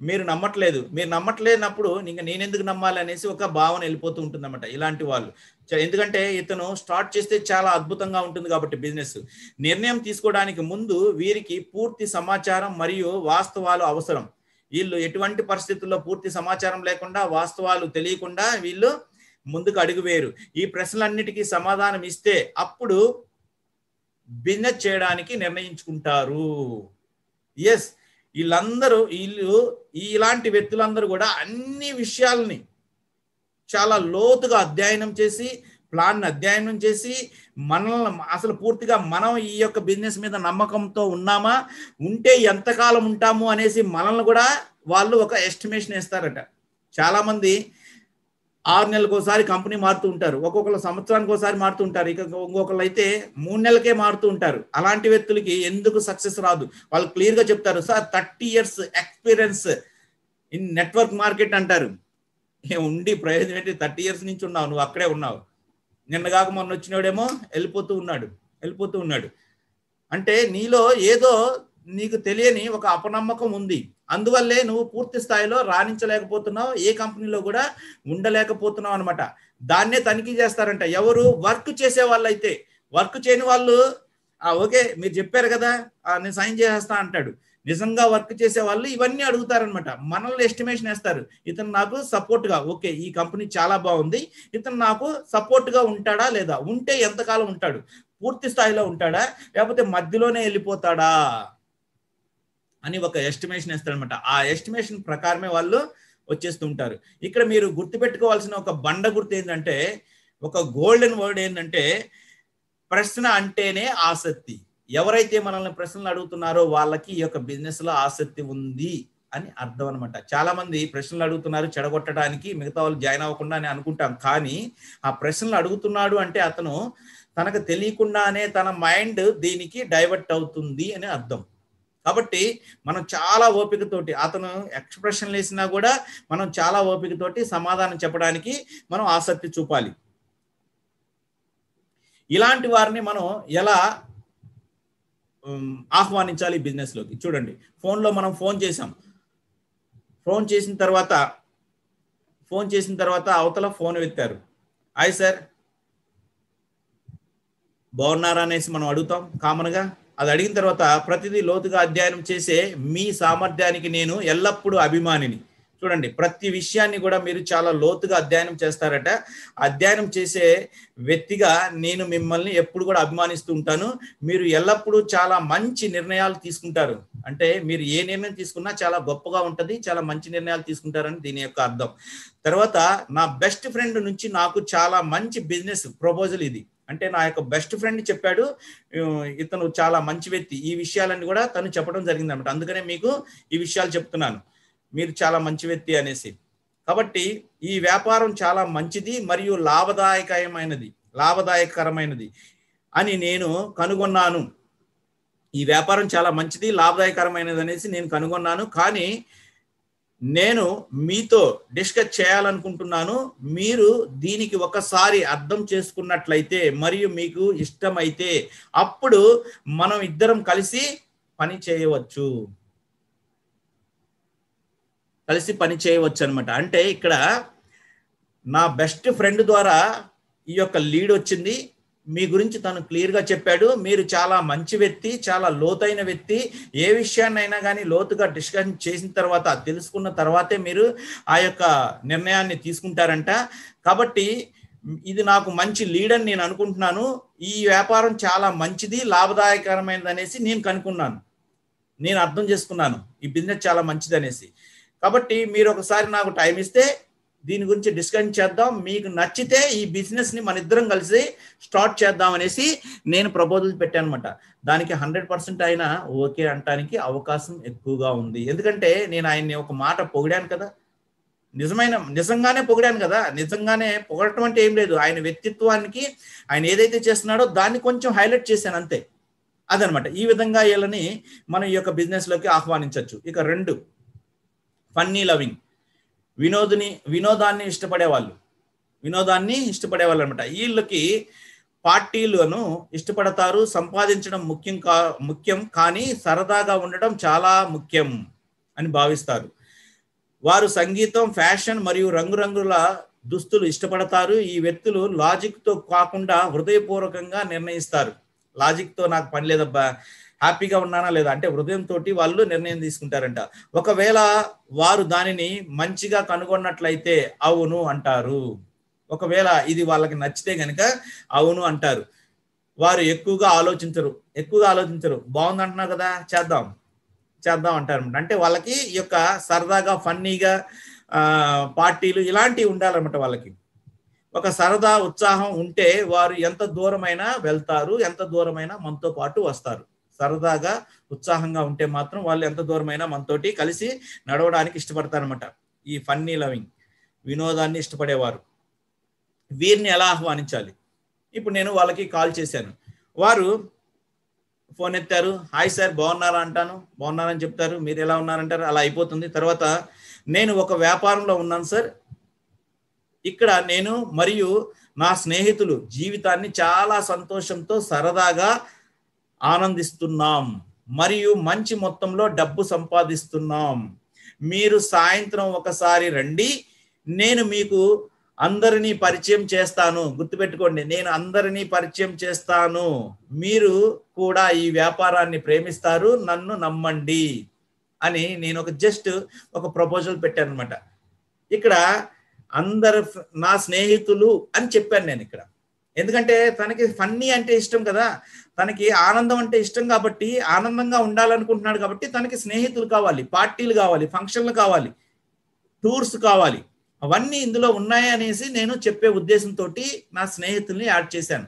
మీరు నమ్మట్లేదు మీరు నమ్మట్లేనప్పుడు ఇంకా నేనెందుకు నమ్మాలి అనేసి ఒక భావన వెళ్ళిపోతూ ఉంటుంది అనమాట ఇలాంటి వాళ్ళు ఎందుకంటే ఇతను స్టార్ట్ చేస్తే చాలా అద్భుతంగా ఉంటుంది కాబట్టి బిజినెస్ నిర్ణయం తీసుకోవడానికి ముందు వీరికి పూర్తి సమాచారం మరియు వాస్తవాలు అవసరం వీళ్ళు ఎటువంటి పరిస్థితుల్లో పూర్తి సమాచారం లేకుండా వాస్తవాలు తెలియకుండా వీళ్ళు ముందుకు అడుగువేరు ఈ ప్రశ్నలన్నిటికీ సమాధానం ఇస్తే అప్పుడు బిజినెస్ చేయడానికి నిర్ణయించుకుంటారు ఎస్ వీళ్ళందరూ వీళ్ళు ఇలాంటి వ్యక్తులందరూ కూడా అన్ని విషయాల్ని చాలా లోతుగా అధ్యయనం చేసి ప్లాన్ అధ్యయనం చేసి మనల్ని అసలు పూర్తిగా మనం ఈ యొక్క బిజినెస్ మీద నమ్మకంతో ఉన్నామా ఉంటే ఎంతకాలం ఉంటాము అనేసి మనల్ని కూడా వాళ్ళు ఒక ఎస్టిమేషన్ ఇస్తారట చాలామంది ఆరు నెలలకు ఒకసారి కంపెనీ మారుతూ ఉంటారు ఒక్కొక్కరు సంవత్సరానికి ఒకసారి మారుతూ ఉంటారు ఇక ఇంకొకరు అయితే మూడు నెలలకే మారుతూ ఉంటారు అలాంటి వ్యక్తులకి ఎందుకు సక్సెస్ రాదు వాళ్ళు క్లియర్గా చెప్తారు sir thirty years experience in network market అంటారు ఉండి ప్రయోజనం ఏంటి థర్టీ ఇయర్స్ నుంచి ఉన్నావు నువ్వు అక్కడే ఉన్నావు నిన్న కాక మొన్న వచ్చినోడేమో వెళ్ళిపోతూ ఉన్నాడు వెళ్ళిపోతూ ఉన్నాడు అంటే నీలో ఏదో నీకు తెలియని ఒక అపనమ్మకం ఉంది అందువల్లే నువ్వు పూర్తి స్థాయిలో రాణించలేకపోతున్నావు ఏ కంపెనీలో కూడా ఉండలేకపోతున్నావు అనమాట దాన్నే తనిఖీ చేస్తారంట ఎవరు వర్క్ చేసే వాళ్ళైతే వర్క్ చేయని వాళ్ళు ఓకే మీరు చెప్పారు కదా నేను సైన్ చేసేస్తా అంటాడు నిజంగా వర్క్ చేసే వాళ్ళు ఇవన్నీ అడుగుతారనమాట మనల్ని ఎస్టిమేషన్ వేస్తారు ఇతను నాకు సపోర్ట్గా ఓకే ఈ కంపెనీ చాలా బాగుంది ఇతను నాకు సపోర్ట్గా ఉంటాడా లేదా ఉంటే ఎంతకాలం ఉంటాడు పూర్తి స్థాయిలో ఉంటాడా లేకపోతే మధ్యలోనే వెళ్ళిపోతాడా అని ఒక ఎస్టిమేషన్ వేస్తారనమాట ఆ ఎస్టిమేషన్ ప్రకారమే వాళ్ళు వచ్చేస్తుంటారు ఇక్కడ మీరు గుర్తుపెట్టుకోవాల్సిన ఒక బండ గుర్తు ఏంటంటే ఒక గోల్డెన్ వర్డ్ ఏంటంటే ప్రశ్న అంటేనే ఆసక్తి ఎవరైతే మనల్ని ప్రశ్నలు అడుగుతున్నారో వాళ్ళకి ఈ యొక్క బిజినెస్ లో ఆసక్తి ఉంది అని అర్థం అనమాట చాలా మంది ప్రశ్నలు అడుగుతున్నారు చెడగొట్టడానికి మిగతా వాళ్ళు జాయిన్ అవ్వకుండా అని అనుకుంటాం కానీ ఆ ప్రశ్నలు అడుగుతున్నాడు అంటే అతను తనకు తెలియకుండానే తన మైండ్ దీనికి డైవర్ట్ అవుతుంది అని అర్థం కాబట్టి మనం చాలా ఓపికతోటి అతను ఎక్స్ప్రెషన్లు వేసినా కూడా మనం చాలా ఓపికతోటి సమాధానం చెప్పడానికి మనం ఆసక్తి చూపాలి ఇలాంటి వారిని మనం ఎలా ఆహ్వానించాలి బిజినెస్లోకి చూడండి ఫోన్లో మనం ఫోన్ చేసాం ఫోన్ చేసిన తర్వాత ఫోన్ చేసిన తర్వాత అవతల ఫోన్ ఎత్తారు హాయ్ సార్ బాగున్నారా అనేసి మనం అడుగుతాం కామన్గా అది అడిగిన తర్వాత ప్రతిదీ లోతుగా అధ్యయనం చేసే మీ సామర్థ్యానికి నేను ఎల్లప్పుడూ అభిమానిని చూడండి ప్రతి విషయాన్ని కూడా మీరు చాలా లోతుగా అధ్యయనం చేస్తారట అధ్యయనం చేసే వ్యక్తిగా నేను మిమ్మల్ని ఎప్పుడు కూడా అభిమానిస్తూ ఉంటాను మీరు ఎల్లప్పుడూ చాలా మంచి నిర్ణయాలు తీసుకుంటారు అంటే మీరు ఏ నిర్ణయం తీసుకున్నా చాలా గొప్పగా ఉంటుంది చాలా మంచి నిర్ణయాలు తీసుకుంటారని దీని యొక్క అర్థం తర్వాత నా బెస్ట్ ఫ్రెండ్ నుంచి నాకు చాలా మంచి బిజినెస్ ప్రపోజల్ ఇది అంటే నా యొక్క బెస్ట్ ఫ్రెండ్ చెప్పాడు ఇతను చాలా మంచి వ్యక్తి ఈ విషయాలన్నీ కూడా తను చెప్పడం జరిగింది అనమాట అందుకనే మీకు ఈ విషయాలు చెప్తున్నాను మీరు చాలా మంచి వ్యక్తి అనేసి కాబట్టి ఈ వ్యాపారం చాలా మంచిది మరియు లాభదాయకమైనది లాభదాయకరమైనది అని నేను కనుగొన్నాను ఈ వ్యాపారం చాలా మంచిది లాభదాయకరమైనది అనేసి నేను కనుగొన్నాను కానీ నేను మీతో డిస్కస్ చేయాలనుకుంటున్నాను మీరు దీనికి ఒకసారి అర్థం చేసుకున్నట్లయితే మరియు మీకు ఇష్టమైతే అప్పుడు మనం ఇద్దరం కలిసి పని చేయవచ్చు కలిసి పని చేయవచ్చు అనమాట అంటే ఇక్కడ నా బెస్ట్ ఫ్రెండ్ ద్వారా ఈ యొక్క లీడ్ వచ్చింది మీ గురించి తను క్లియర్గా చెప్పాడు మీరు చాలా మంచి వ్యక్తి చాలా లోతైన వ్యక్తి ఏ విషయాన్నైనా కానీ లోతుగా డిస్కషన్ చేసిన తర్వాత తెలుసుకున్న తర్వాతే మీరు ఆ యొక్క నిర్ణయాన్ని తీసుకుంటారంట కాబట్టి ఇది నాకు మంచి లీడ్ అని నేను అనుకుంటున్నాను ఈ వ్యాపారం చాలా మంచిది లాభదాయకరమైనది అనేసి నేను కనుక్కున్నాను నేను అర్థం చేసుకున్నాను ఈ బిజినెస్ చాలా మంచిది అనేసి కాబట్టి మీరు ఒకసారి నాకు టైం ఇస్తే దీని గురించి డిస్కషన్ చేద్దాం మీకు నచ్చితే ఈ బిజినెస్ ని మన ఇద్దరం కలిసి స్టార్ట్ చేద్దాం అనేసి నేను ప్రపోజల్ పెట్టాను అనమాట దానికి హండ్రెడ్ పర్సెంట్ ఆయన ఓకే అంటానికి అవకాశం ఎక్కువగా ఉంది ఎందుకంటే నేను ఆయన్ని ఒక మాట పొగిడాను కదా నిజమైన నిజంగానే పొగిడాను కదా నిజంగానే పొగడటం అంటే ఏం లేదు ఆయన వ్యక్తిత్వానికి ఆయన ఏదైతే చేస్తున్నాడో దాన్ని కొంచెం హైలైట్ చేశాను అంతే అదనమాట ఈ విధంగా వీళ్ళని మనం ఈ యొక్క బిజినెస్లోకి ఆహ్వానించవచ్చు ఇక రెండు ఫన్నీ లవింగ్ వినోదిని వినోదాన్ని ఇష్టపడేవాళ్ళు వినోదాన్ని ఇష్టపడేవాళ్ళు అనమాట వీళ్ళకి పార్టీలను ఇష్టపడతారు సంపాదించడం ముఖ్యం కా ముఖ్యం కానీ సరదాగా ఉండడం చాలా ముఖ్యం అని భావిస్తారు వారు సంగీతం ఫ్యాషన్ మరియు రంగురంగుల దుస్తులు ఇష్టపడతారు ఈ వ్యక్తులు లాజిక్తో కాకుండా హృదయపూర్వకంగా నిర్ణయిస్తారు లాజిక్తో నాకు పని లేదబ్బా హ్యాపీగా ఉన్నానా లేదా అంటే హృదయంతో వాళ్ళు నిర్ణయం తీసుకుంటారంట ఒకవేళ వారు దానిని మంచిగా కనుగొన్నట్లయితే అవును అంటారు ఒకవేళ ఇది వాళ్ళకి నచ్చితే గనక అవును అంటారు వారు ఎక్కువగా ఆలోచించరు ఎక్కువగా ఆలోచించరు బాగుందంటున్నావు కదా చేద్దాం చేద్దాం అంటారు అంటే వాళ్ళకి ఈ యొక్క సరదాగా ఫన్నీగా పార్టీలు ఇలాంటివి ఉండాలన్నమాట వాళ్ళకి ఒక సరదా ఉత్సాహం ఉంటే వారు ఎంత దూరమైనా వెళ్తారు ఎంత దూరమైనా మనతో పాటు వస్తారు సరదాగా ఉత్సాహంగా ఉంటే మాత్రం వాళ్ళు ఎంత అయినా మనతోటి కలిసి నడవడానికి ఇష్టపడతారనమాట ఈ ఫన్నీ లవింగ్ వినోదాన్ని ఇష్టపడేవారు వీరిని ఎలా ఆహ్వానించాలి ఇప్పుడు నేను వాళ్ళకి కాల్ చేశాను వారు ఫోన్ ఎత్తారు హాయ్ సార్ బాగున్నారా అంటాను బాగున్నారని చెప్తారు మీరు ఎలా ఉన్నారంటారు అలా అయిపోతుంది తర్వాత నేను ఒక వ్యాపారంలో ఉన్నాను సార్ ఇక్కడ నేను మరియు నా స్నేహితులు జీవితాన్ని చాలా సంతోషంతో సరదాగా ఆనందిస్తున్నాం మరియు మంచి మొత్తంలో డబ్బు సంపాదిస్తున్నాం మీరు సాయంత్రం ఒకసారి రండి నేను మీకు అందరినీ పరిచయం చేస్తాను గుర్తుపెట్టుకోండి నేను అందరినీ పరిచయం చేస్తాను మీరు కూడా ఈ వ్యాపారాన్ని ప్రేమిస్తారు నన్ను నమ్మండి అని నేను ఒక జస్ట్ ఒక ప్రపోజల్ పెట్టాను అనమాట ఇక్కడ అందరు నా స్నేహితులు అని చెప్పాను నేను ఇక్కడ ఎందుకంటే తనకి ఫన్నీ అంటే ఇష్టం కదా తనకి ఆనందం అంటే ఇష్టం కాబట్టి ఆనందంగా ఉండాలనుకుంటున్నాడు కాబట్టి తనకి స్నేహితులు కావాలి పార్టీలు కావాలి ఫంక్షన్లు కావాలి టూర్స్ కావాలి అవన్నీ ఇందులో ఉన్నాయి అనేసి నేను చెప్పే ఉద్దేశంతో నా స్నేహితుల్ని యాడ్ చేశాను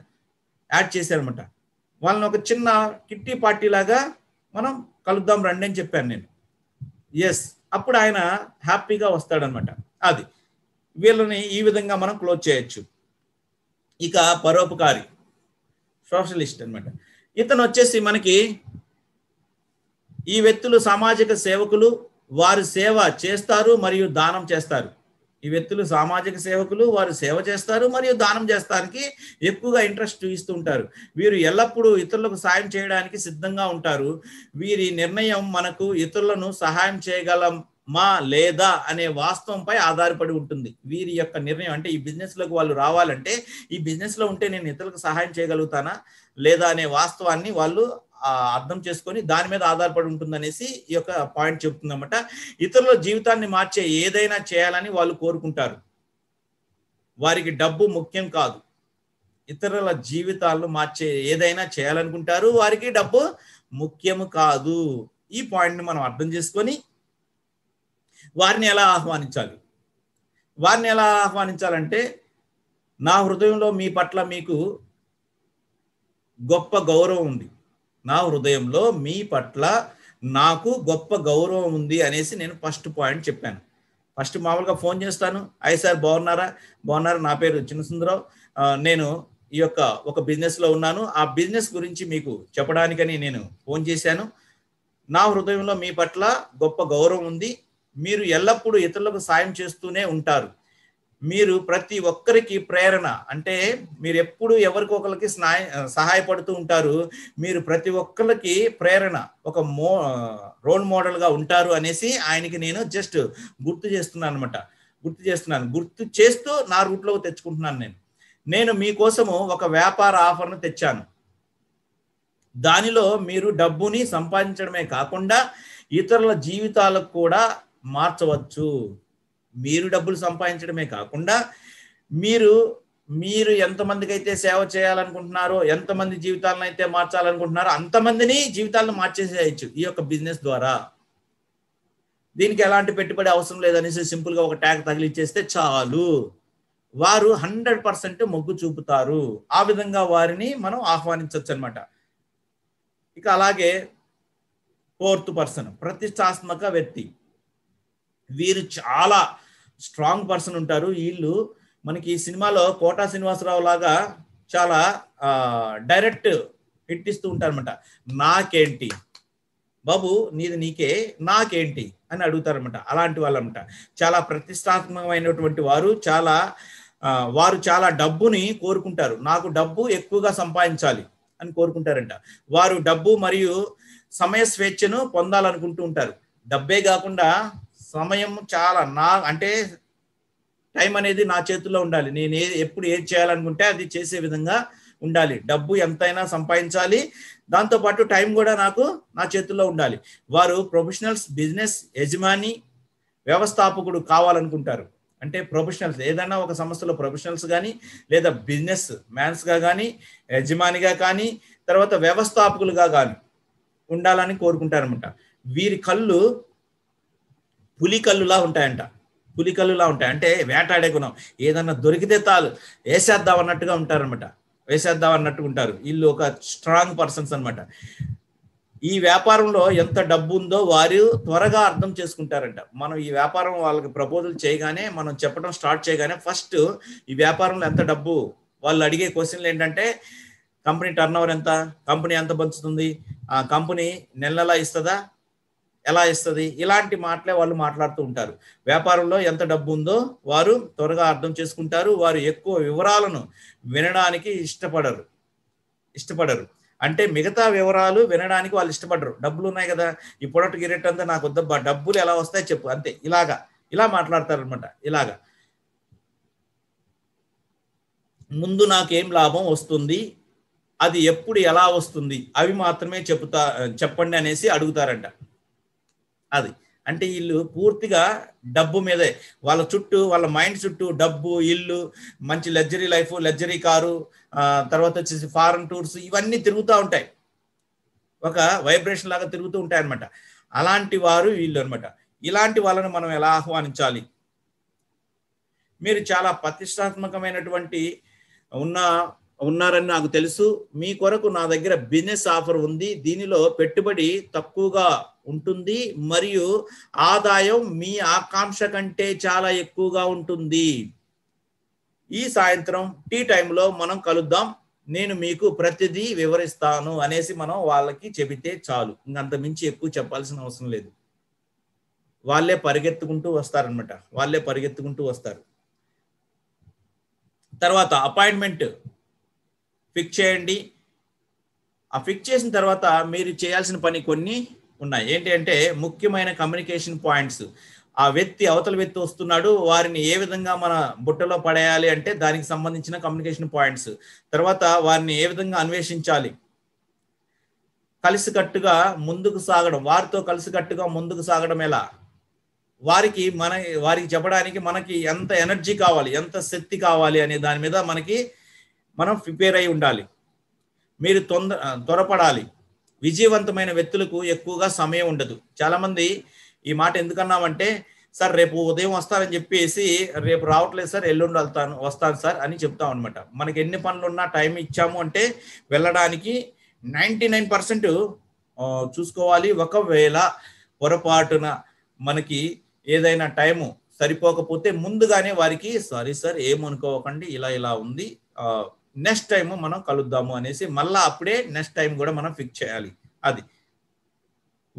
యాడ్ చేశాను అనమాట వాళ్ళని ఒక చిన్న కిట్టి పార్టీ లాగా మనం కలుద్దాం రండి అని చెప్పాను నేను ఎస్ అప్పుడు ఆయన హ్యాపీగా వస్తాడనమాట అది వీళ్ళని ఈ విధంగా మనం క్లోజ్ చేయొచ్చు ఇక పరోపకారి సోషలిస్ట్ అనమాట ఇతను వచ్చేసి మనకి ఈ వ్యక్తులు సామాజిక సేవకులు వారు సేవ చేస్తారు మరియు దానం చేస్తారు ఈ వ్యక్తులు సామాజిక సేవకులు వారు సేవ చేస్తారు మరియు దానం చేస్తానికి ఎక్కువగా ఇంట్రెస్ట్ చూపిస్తూ ఉంటారు వీరు ఎల్లప్పుడూ ఇతరులకు సాయం చేయడానికి సిద్ధంగా ఉంటారు వీరి నిర్ణయం మనకు ఇతరులను సహాయం చేయగలం మా లేదా అనే వాస్తవంపై ఆధారపడి ఉంటుంది వీరి యొక్క నిర్ణయం అంటే ఈ లోకి వాళ్ళు రావాలంటే ఈ బిజినెస్లో ఉంటే నేను ఇతరులకు సహాయం చేయగలుగుతానా లేదా అనే వాస్తవాన్ని వాళ్ళు అర్థం చేసుకొని దాని మీద ఆధారపడి ఉంటుందనేసి ఈ యొక్క పాయింట్ అనమాట ఇతరుల జీవితాన్ని మార్చే ఏదైనా చేయాలని వాళ్ళు కోరుకుంటారు వారికి డబ్బు ముఖ్యం కాదు ఇతరుల జీవితాలను మార్చే ఏదైనా చేయాలనుకుంటారు వారికి డబ్బు ముఖ్యము కాదు ఈ పాయింట్ని మనం అర్థం చేసుకొని వారిని ఎలా ఆహ్వానించాలి వారిని ఎలా ఆహ్వానించాలంటే నా హృదయంలో మీ పట్ల మీకు గొప్ప గౌరవం ఉంది నా హృదయంలో మీ పట్ల నాకు గొప్ప గౌరవం ఉంది అనేసి నేను ఫస్ట్ పాయింట్ చెప్పాను ఫస్ట్ మామూలుగా ఫోన్ చేస్తాను ఐ సార్ బాగున్నారా బాగున్నారా నా పేరు చిన్నసుందరావు నేను ఈ యొక్క ఒక బిజినెస్లో ఉన్నాను ఆ బిజినెస్ గురించి మీకు చెప్పడానికని నేను ఫోన్ చేశాను నా హృదయంలో మీ పట్ల గొప్ప గౌరవం ఉంది మీరు ఎల్లప్పుడూ ఇతరులకు సాయం చేస్తూనే ఉంటారు మీరు ప్రతి ఒక్కరికి ప్రేరణ అంటే మీరు ఎప్పుడు ఎవరికి ఒకరికి సహాయపడుతూ ఉంటారు మీరు ప్రతి ఒక్కరికి ప్రేరణ ఒక మో రోల్ మోడల్గా ఉంటారు అనేసి ఆయనకి నేను జస్ట్ గుర్తు చేస్తున్నాను అనమాట గుర్తు చేస్తున్నాను గుర్తు చేస్తూ నా రూట్లో తెచ్చుకుంటున్నాను నేను నేను మీకోసము ఒక వ్యాపార ఆఫర్ను తెచ్చాను దానిలో మీరు డబ్బుని సంపాదించడమే కాకుండా ఇతరుల జీవితాలకు కూడా మార్చవచ్చు మీరు డబ్బులు సంపాదించడమే కాకుండా మీరు మీరు ఎంతమందికి అయితే సేవ చేయాలనుకుంటున్నారో ఎంతమంది జీవితాలను అయితే మార్చాలనుకుంటున్నారో అంతమందిని జీవితాలను మార్చేసేయచ్చు ఈ యొక్క బిజినెస్ ద్వారా దీనికి ఎలాంటి పెట్టుబడి అవసరం లేదనేసి సింపుల్గా ఒక ట్యాగ్ తగిలిచ్చేస్తే చాలు వారు హండ్రెడ్ పర్సెంట్ మొగ్గు చూపుతారు ఆ విధంగా వారిని మనం ఆహ్వానించవచ్చు అనమాట ఇక అలాగే ఫోర్త్ పర్సన్ ప్రతిష్టాత్మక వ్యక్తి వీరు చాలా స్ట్రాంగ్ పర్సన్ ఉంటారు వీళ్ళు మనకి ఈ సినిమాలో కోటా శ్రీనివాసరావు లాగా చాలా డైరెక్ట్ ఇట్టిస్తూ ఉంటారనమాట నాకేంటి బాబు నీది నీకే నాకేంటి అని అడుగుతారనమాట అలాంటి వాళ్ళనమాట చాలా ప్రతిష్టాత్మకమైనటువంటి వారు చాలా వారు చాలా డబ్బుని కోరుకుంటారు నాకు డబ్బు ఎక్కువగా సంపాదించాలి అని కోరుకుంటారంట వారు డబ్బు మరియు సమయ స్వేచ్ఛను పొందాలనుకుంటూ ఉంటారు డబ్బే కాకుండా సమయం చాలా నా అంటే టైం అనేది నా చేతుల్లో ఉండాలి నేను ఏ ఎప్పుడు ఏది చేయాలనుకుంటే అది చేసే విధంగా ఉండాలి డబ్బు ఎంతైనా సంపాదించాలి దాంతోపాటు టైం కూడా నాకు నా చేతుల్లో ఉండాలి వారు ప్రొఫెషనల్స్ బిజినెస్ యజమాని వ్యవస్థాపకుడు కావాలనుకుంటారు అంటే ప్రొఫెషనల్స్ ఏదైనా ఒక సంస్థలో ప్రొఫెషనల్స్ కానీ లేదా బిజినెస్ మ్యాన్స్గా కానీ యజమానిగా కానీ తర్వాత వ్యవస్థాపకులుగా కానీ ఉండాలని కోరుకుంటారనమాట వీరి కళ్ళు పులికల్లులా ఉంటాయంట పులికల్లులా ఉంటాయి అంటే వేటాడే గుణం ఏదన్నా దొరికితే తాలు వేసేద్దాం అన్నట్టుగా ఉంటారనమాట వేసేద్దాం అన్నట్టు ఉంటారు వీళ్ళు ఒక స్ట్రాంగ్ పర్సన్స్ అనమాట ఈ వ్యాపారంలో ఎంత డబ్బు ఉందో వారు త్వరగా అర్థం చేసుకుంటారంట మనం ఈ వ్యాపారం వాళ్ళకి ప్రపోజల్ చేయగానే మనం చెప్పడం స్టార్ట్ చేయగానే ఫస్ట్ ఈ వ్యాపారంలో ఎంత డబ్బు వాళ్ళు అడిగే క్వశ్చన్లు ఏంటంటే కంపెనీ టర్న్ ఎంత కంపెనీ ఎంత పంచుతుంది ఆ కంపెనీ నెల నెలా ఇస్తుందా ఎలా ఇస్తుంది ఇలాంటి మాటలే వాళ్ళు మాట్లాడుతూ ఉంటారు వ్యాపారంలో ఎంత డబ్బు ఉందో వారు త్వరగా అర్థం చేసుకుంటారు వారు ఎక్కువ వివరాలను వినడానికి ఇష్టపడరు ఇష్టపడరు అంటే మిగతా వివరాలు వినడానికి వాళ్ళు ఇష్టపడరు డబ్బులు ఉన్నాయి కదా ఈ పొడట్ గిరెట్ అంతా నాకు వద్ద డబ్బులు ఎలా వస్తాయి చెప్పు అంతే ఇలాగా ఇలా మాట్లాడతారు అనమాట ఇలాగా ముందు నాకేం లాభం వస్తుంది అది ఎప్పుడు ఎలా వస్తుంది అవి మాత్రమే చెప్తా చెప్పండి అనేసి అడుగుతారంట అది అంటే వీళ్ళు పూర్తిగా డబ్బు మీదే వాళ్ళ చుట్టూ వాళ్ళ మైండ్ చుట్టూ డబ్బు ఇల్లు మంచి లగ్జరీ లైఫ్ లగ్జరీ కారు తర్వాత వచ్చేసి ఫారెన్ టూర్స్ ఇవన్నీ తిరుగుతూ ఉంటాయి ఒక వైబ్రేషన్ లాగా తిరుగుతూ ఉంటాయి అనమాట అలాంటి వారు వీళ్ళు అనమాట ఇలాంటి వాళ్ళని మనం ఎలా ఆహ్వానించాలి మీరు చాలా ప్రతిష్టాత్మకమైనటువంటి ఉన్న ఉన్నారని నాకు తెలుసు మీ కొరకు నా దగ్గర బిజినెస్ ఆఫర్ ఉంది దీనిలో పెట్టుబడి తక్కువగా ఉంటుంది మరియు ఆదాయం మీ ఆకాంక్ష కంటే చాలా ఎక్కువగా ఉంటుంది ఈ సాయంత్రం టీ టైంలో మనం కలుద్దాం నేను మీకు ప్రతిదీ వివరిస్తాను అనేసి మనం వాళ్ళకి చెబితే చాలు ఇంకంత మించి ఎక్కువ చెప్పాల్సిన అవసరం లేదు వాళ్ళే పరిగెత్తుకుంటూ వస్తారనమాట వాళ్ళే పరిగెత్తుకుంటూ వస్తారు తర్వాత అపాయింట్మెంట్ ఫిక్స్ చేయండి ఆ ఫిక్స్ చేసిన తర్వాత మీరు చేయాల్సిన పని కొన్ని ఉన్నాయి ఏంటి అంటే ముఖ్యమైన కమ్యూనికేషన్ పాయింట్స్ ఆ వ్యక్తి అవతల వ్యక్తి వస్తున్నాడు వారిని ఏ విధంగా మన బుట్టలో పడేయాలి అంటే దానికి సంబంధించిన కమ్యూనికేషన్ పాయింట్స్ తర్వాత వారిని ఏ విధంగా అన్వేషించాలి కలిసికట్టుగా ముందుకు సాగడం వారితో కలిసికట్టుగా ముందుకు సాగడం ఎలా వారికి మన వారికి చెప్పడానికి మనకి ఎంత ఎనర్జీ కావాలి ఎంత శక్తి కావాలి అనే దాని మీద మనకి మనం ప్రిపేర్ అయి ఉండాలి మీరు తొందర త్వరపడాలి విజయవంతమైన వ్యక్తులకు ఎక్కువగా సమయం ఉండదు చాలామంది ఈ మాట ఎందుకన్నామంటే సార్ రేపు ఉదయం వస్తారని చెప్పేసి రేపు రావట్లేదు సార్ ఎల్లుండి వెళ్తాను వస్తాను సార్ అని చెప్తాం అనమాట మనకి ఎన్ని పనులు ఉన్నా టైం ఇచ్చాము అంటే వెళ్ళడానికి నైంటీ నైన్ పర్సెంట్ చూసుకోవాలి ఒకవేళ పొరపాటున మనకి ఏదైనా టైము సరిపోకపోతే ముందుగానే వారికి సారీ సార్ ఏమనుకోకండి ఇలా ఇలా ఉంది నెక్స్ట్ టైం మనం కలుద్దాము అనేసి మళ్ళా అప్పుడే నెక్స్ట్ టైం కూడా మనం ఫిక్స్ చేయాలి అది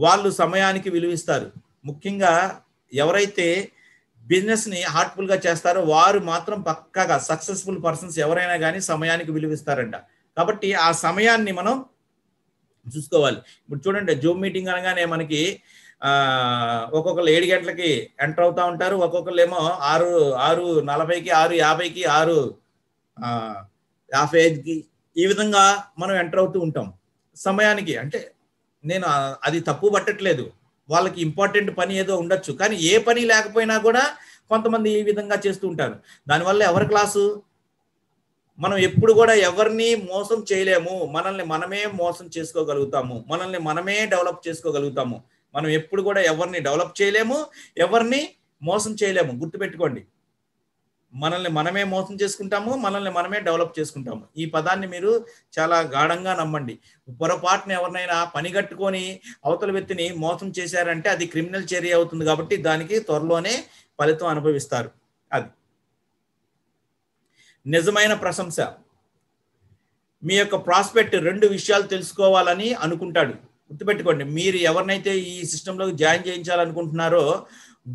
వాళ్ళు సమయానికి విలువిస్తారు ముఖ్యంగా ఎవరైతే బిజినెస్ని హార్ట్ఫుల్గా చేస్తారో వారు మాత్రం పక్కగా సక్సెస్ఫుల్ పర్సన్స్ ఎవరైనా కానీ సమయానికి విలువిస్తారంట కాబట్టి ఆ సమయాన్ని మనం చూసుకోవాలి ఇప్పుడు చూడండి జూమ్ మీటింగ్ అనగానే మనకి ఒక్కొక్కరు ఏడు గంటలకి ఎంటర్ అవుతూ ఉంటారు ఒక్కొక్కరు ఏమో ఆరు ఆరు నలభైకి ఆరు యాభైకి ఆరు యాభై ఐదుకి ఈ విధంగా మనం ఎంటర్ అవుతూ ఉంటాం సమయానికి అంటే నేను అది తప్పు పట్టట్లేదు వాళ్ళకి ఇంపార్టెంట్ పని ఏదో ఉండొచ్చు కానీ ఏ పని లేకపోయినా కూడా కొంతమంది ఈ విధంగా చేస్తూ ఉంటారు దానివల్ల ఎవరి క్లాసు మనం ఎప్పుడు కూడా ఎవరిని మోసం చేయలేము మనల్ని మనమే మోసం చేసుకోగలుగుతాము మనల్ని మనమే డెవలప్ చేసుకోగలుగుతాము మనం ఎప్పుడు కూడా ఎవరిని డెవలప్ చేయలేము ఎవరిని మోసం చేయలేము గుర్తుపెట్టుకోండి మనల్ని మనమే మోసం చేసుకుంటాము మనల్ని మనమే డెవలప్ చేసుకుంటాము ఈ పదాన్ని మీరు చాలా గాఢంగా నమ్మండి పొరపాటున ఎవరినైనా పని కట్టుకొని అవతల వ్యక్తిని మోసం చేశారంటే అది క్రిమినల్ చర్య అవుతుంది కాబట్టి దానికి త్వరలోనే ఫలితం అనుభవిస్తారు అది నిజమైన ప్రశంస మీ యొక్క ప్రాస్పెక్ట్ రెండు విషయాలు తెలుసుకోవాలని అనుకుంటాడు గుర్తుపెట్టుకోండి మీరు ఎవరినైతే ఈ సిస్టంలో జాయిన్ చేయించాలనుకుంటున్నారో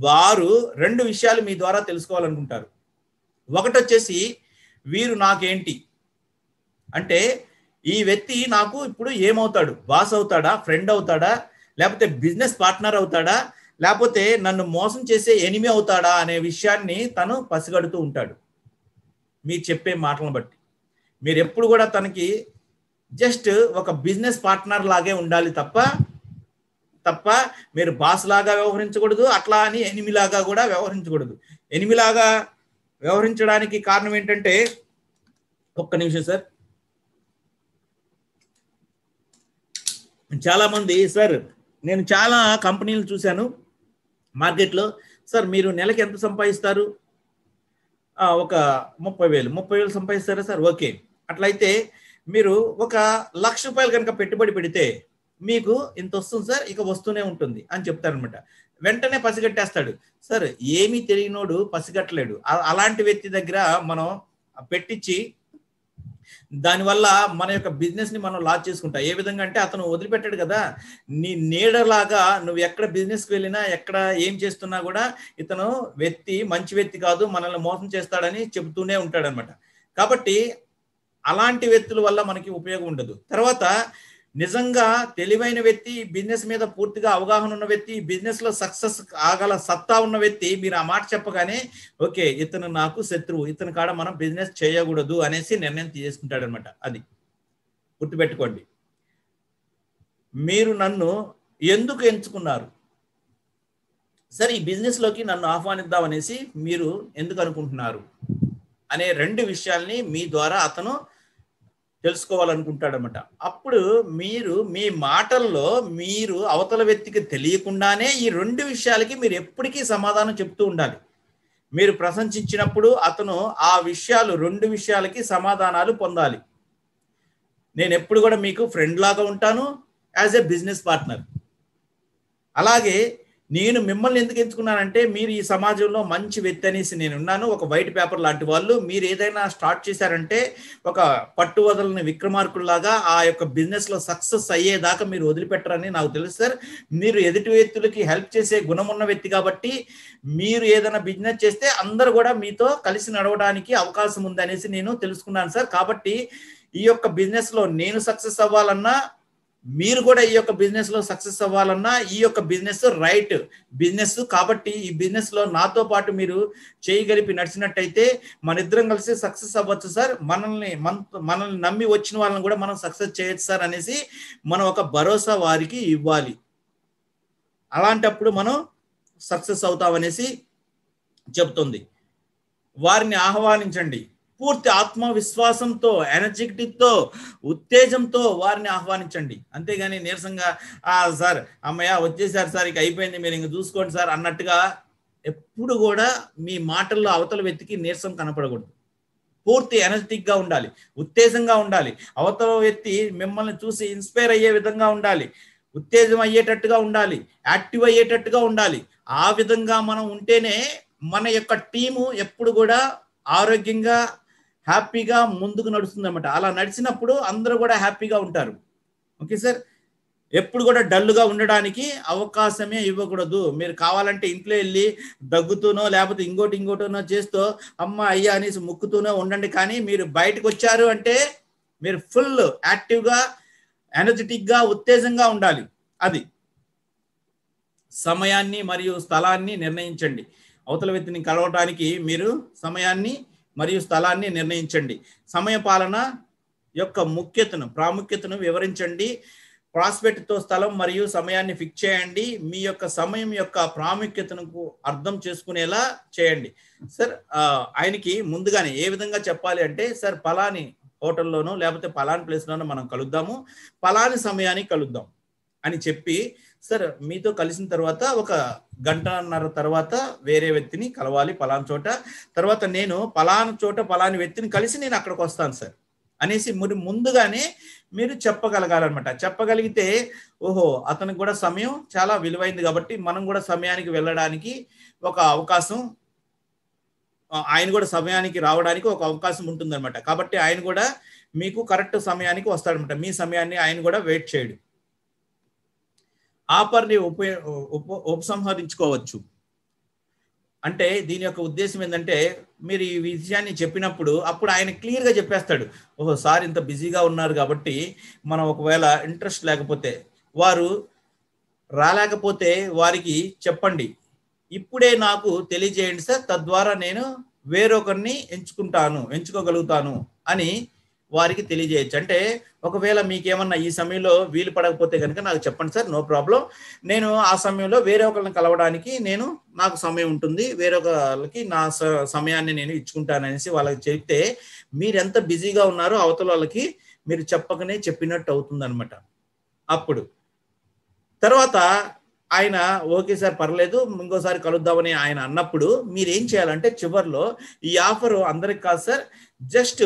వారు రెండు విషయాలు మీ ద్వారా తెలుసుకోవాలనుకుంటారు ఒకటి వచ్చేసి వీరు నాకేంటి అంటే ఈ వ్యక్తి నాకు ఇప్పుడు ఏమవుతాడు బాస్ అవుతాడా ఫ్రెండ్ అవుతాడా లేకపోతే బిజినెస్ పార్ట్నర్ అవుతాడా లేకపోతే నన్ను మోసం చేసే ఎనిమి అవుతాడా అనే విషయాన్ని తను పసిగడుతూ ఉంటాడు మీరు చెప్పే మాటలను బట్టి మీరు ఎప్పుడు కూడా తనకి జస్ట్ ఒక బిజినెస్ పార్ట్నర్ లాగే ఉండాలి తప్ప తప్ప మీరు బాస్ లాగా వ్యవహరించకూడదు అట్లా అని ఎనిమిలాగా కూడా వ్యవహరించకూడదు ఎనిమిలాగా వ్యవహరించడానికి కారణం ఏంటంటే ఒక్క నిమిషం సార్ చాలామంది సార్ నేను చాలా కంపెనీలు చూశాను మార్కెట్లో సార్ మీరు నెలకి ఎంత సంపాదిస్తారు ఒక ముప్పై వేలు ముప్పై వేలు సంపాదిస్తారా సార్ ఓకే అట్లయితే మీరు ఒక లక్ష రూపాయలు కనుక పెట్టుబడి పెడితే మీకు ఇంత వస్తుంది సార్ ఇక వస్తూనే ఉంటుంది అని చెప్తారనమాట వెంటనే పసిగట్టేస్తాడు సార్ ఏమీ తెలియనోడు పసిగట్టలేడు అలాంటి వ్యక్తి దగ్గర మనం పెట్టించి దానివల్ల మన యొక్క బిజినెస్ ని మనం లాచ్ చేసుకుంటాం ఏ విధంగా అంటే అతను వదిలిపెట్టాడు కదా నీ నీడలాగా నువ్వు ఎక్కడ బిజినెస్కి వెళ్ళినా ఎక్కడ ఏం చేస్తున్నా కూడా ఇతను వ్యక్తి మంచి వ్యక్తి కాదు మనల్ని మోసం చేస్తాడని చెబుతూనే ఉంటాడనమాట కాబట్టి అలాంటి వ్యక్తుల వల్ల మనకి ఉపయోగం ఉండదు తర్వాత నిజంగా తెలివైన వ్యక్తి బిజినెస్ మీద పూర్తిగా అవగాహన ఉన్న వ్యక్తి బిజినెస్ లో సక్సెస్ ఆగల సత్తా ఉన్న వ్యక్తి మీరు ఆ మాట చెప్పగానే ఓకే ఇతను నాకు శత్రువు ఇతను కాడ మనం బిజినెస్ చేయకూడదు అనేసి నిర్ణయం తీసుకుంటాడు అనమాట అది గుర్తుపెట్టుకోండి మీరు నన్ను ఎందుకు ఎంచుకున్నారు సరే ఈ బిజినెస్లోకి నన్ను ఆహ్వానిద్దాం అనేసి మీరు ఎందుకు అనుకుంటున్నారు అనే రెండు విషయాల్ని మీ ద్వారా అతను తెలుసుకోవాలనుకుంటాడనమాట అప్పుడు మీరు మీ మాటల్లో మీరు అవతల వ్యక్తికి తెలియకుండానే ఈ రెండు విషయాలకి మీరు ఎప్పటికీ సమాధానం చెప్తూ ఉండాలి మీరు ప్రశంసించినప్పుడు అతను ఆ విషయాలు రెండు విషయాలకి సమాధానాలు పొందాలి నేను ఎప్పుడు కూడా మీకు ఫ్రెండ్ లాగా ఉంటాను యాజ్ ఎ బిజినెస్ పార్ట్నర్ అలాగే నేను మిమ్మల్ని ఎందుకు ఎంచుకున్నానంటే మీరు ఈ సమాజంలో మంచి వ్యక్తి అనేసి నేను ఉన్నాను ఒక వైట్ పేపర్ లాంటి వాళ్ళు మీరు ఏదైనా స్టార్ట్ చేశారంటే ఒక పట్టు వదలని విక్రమార్కుల్లాగా ఆ యొక్క బిజినెస్లో సక్సెస్ అయ్యేదాకా మీరు వదిలిపెట్టరని నాకు తెలుసు సార్ మీరు ఎదుటి వ్యక్తులకి హెల్ప్ చేసే గుణం ఉన్న వ్యక్తి కాబట్టి మీరు ఏదైనా బిజినెస్ చేస్తే అందరు కూడా మీతో కలిసి నడవడానికి అవకాశం ఉందనేసి నేను తెలుసుకున్నాను సార్ కాబట్టి ఈ యొక్క బిజినెస్లో నేను సక్సెస్ అవ్వాలన్నా మీరు కూడా ఈ యొక్క బిజినెస్ లో సక్సెస్ అవ్వాలన్నా ఈ యొక్క బిజినెస్ రైట్ బిజినెస్ కాబట్టి ఈ బిజినెస్ లో నాతో పాటు మీరు చేయగలిపి నడిచినట్టయితే మన ఇద్దరం కలిసి సక్సెస్ అవ్వచ్చు సార్ మనల్ని మన మనల్ని నమ్మి వచ్చిన వాళ్ళని కూడా మనం సక్సెస్ చేయొచ్చు సార్ అనేసి మనం ఒక భరోసా వారికి ఇవ్వాలి అలాంటప్పుడు మనం సక్సెస్ అవుతామనేసి చెప్తుంది వారిని ఆహ్వానించండి పూర్తి ఆత్మవిశ్వాసంతో ఎనర్జెటిక్తో ఉత్తేజంతో వారిని ఆహ్వానించండి అంతేగాని నీరసంగా ఆ సార్ అమ్మయ్య వచ్చేసారు సార్ ఇక అయిపోయింది మీరు ఇంక చూసుకోండి సార్ అన్నట్టుగా ఎప్పుడు కూడా మీ మాటల్లో అవతల వ్యక్తికి నీరసం కనపడకూడదు పూర్తి ఎనర్జెటిక్గా ఉండాలి ఉత్తేజంగా ఉండాలి అవతల వ్యక్తి మిమ్మల్ని చూసి ఇన్స్పైర్ అయ్యే విధంగా ఉండాలి ఉత్తేజం అయ్యేటట్టుగా ఉండాలి యాక్టివ్ అయ్యేటట్టుగా ఉండాలి ఆ విధంగా మనం ఉంటేనే మన యొక్క టీము ఎప్పుడు కూడా ఆరోగ్యంగా హ్యాపీగా ముందుకు నడుస్తుందన్నమాట అలా నడిచినప్పుడు అందరూ కూడా హ్యాపీగా ఉంటారు ఓకే సార్ ఎప్పుడు కూడా డల్గా ఉండడానికి అవకాశమే ఇవ్వకూడదు మీరు కావాలంటే ఇంట్లో వెళ్ళి దగ్గుతూనో లేకపోతే ఇంకోటి ఇంకోటినో చేస్తూ అమ్మ అయ్యా అనేసి ముక్కుతూనో ఉండండి కానీ మీరు బయటకు వచ్చారు అంటే మీరు ఫుల్ యాక్టివ్గా ఎనర్జెటిక్గా ఉత్తేజంగా ఉండాలి అది సమయాన్ని మరియు స్థలాన్ని నిర్ణయించండి అవతల వ్యక్తిని కలవటానికి మీరు సమయాన్ని మరియు స్థలాన్ని నిర్ణయించండి సమయపాలన యొక్క ముఖ్యతను ప్రాముఖ్యతను వివరించండి ప్రాస్పెక్ట్తో స్థలం మరియు సమయాన్ని ఫిక్స్ చేయండి మీ యొక్క సమయం యొక్క ప్రాముఖ్యతను అర్థం చేసుకునేలా చేయండి సార్ ఆయనకి ముందుగానే ఏ విధంగా చెప్పాలి అంటే సార్ పలాని హోటల్లోనో లేకపోతే పలాని ప్లేస్లోనో మనం కలుద్దాము పలాని సమయాన్ని కలుద్దాం అని చెప్పి సార్ మీతో కలిసిన తర్వాత ఒక గంటన్నర తర్వాత వేరే వ్యక్తిని కలవాలి పలానా చోట తర్వాత నేను పలానా చోట పలాని వ్యక్తిని కలిసి నేను అక్కడికి వస్తాను సార్ అనేసి మరి ముందుగానే మీరు చెప్పగలగాలన్నమాట చెప్పగలిగితే ఓహో అతనికి కూడా సమయం చాలా విలువైంది కాబట్టి మనం కూడా సమయానికి వెళ్ళడానికి ఒక అవకాశం ఆయన కూడా సమయానికి రావడానికి ఒక అవకాశం ఉంటుందన్నమాట కాబట్టి ఆయన కూడా మీకు కరెక్ట్ సమయానికి వస్తాడనమాట మీ సమయాన్ని ఆయన కూడా వెయిట్ చేయడు ఆపర్ని ఉప ఉపసంహరించుకోవచ్చు అంటే దీని యొక్క ఉద్దేశం ఏంటంటే మీరు ఈ విషయాన్ని చెప్పినప్పుడు అప్పుడు ఆయన క్లియర్గా చెప్పేస్తాడు ఓహో సార్ ఇంత బిజీగా ఉన్నారు కాబట్టి మనం ఒకవేళ ఇంట్రెస్ట్ లేకపోతే వారు రాలేకపోతే వారికి చెప్పండి ఇప్పుడే నాకు తెలియజేయండి సార్ తద్వారా నేను వేరొకరిని ఎంచుకుంటాను ఎంచుకోగలుగుతాను అని వారికి తెలియజేయచ్చు అంటే ఒకవేళ మీకేమన్నా ఈ సమయంలో వీలు పడకపోతే కనుక నాకు చెప్పండి సార్ నో ప్రాబ్లం నేను ఆ సమయంలో వేరే ఒకరిని కలవడానికి నేను నాకు సమయం ఉంటుంది వేరే ఒకళ్ళకి నా సమయాన్ని నేను ఇచ్చుకుంటాననేసి వాళ్ళకి చెప్తే మీరు ఎంత బిజీగా ఉన్నారో అవతల వాళ్ళకి మీరు చెప్పకనే చెప్పినట్టు అనమాట అప్పుడు తర్వాత ఆయన ఓకే సార్ పర్లేదు ఇంకోసారి కలుద్దామని ఆయన అన్నప్పుడు మీరు ఏం చేయాలంటే చివరిలో ఈ ఆఫర్ అందరికి కాదు సార్ జస్ట్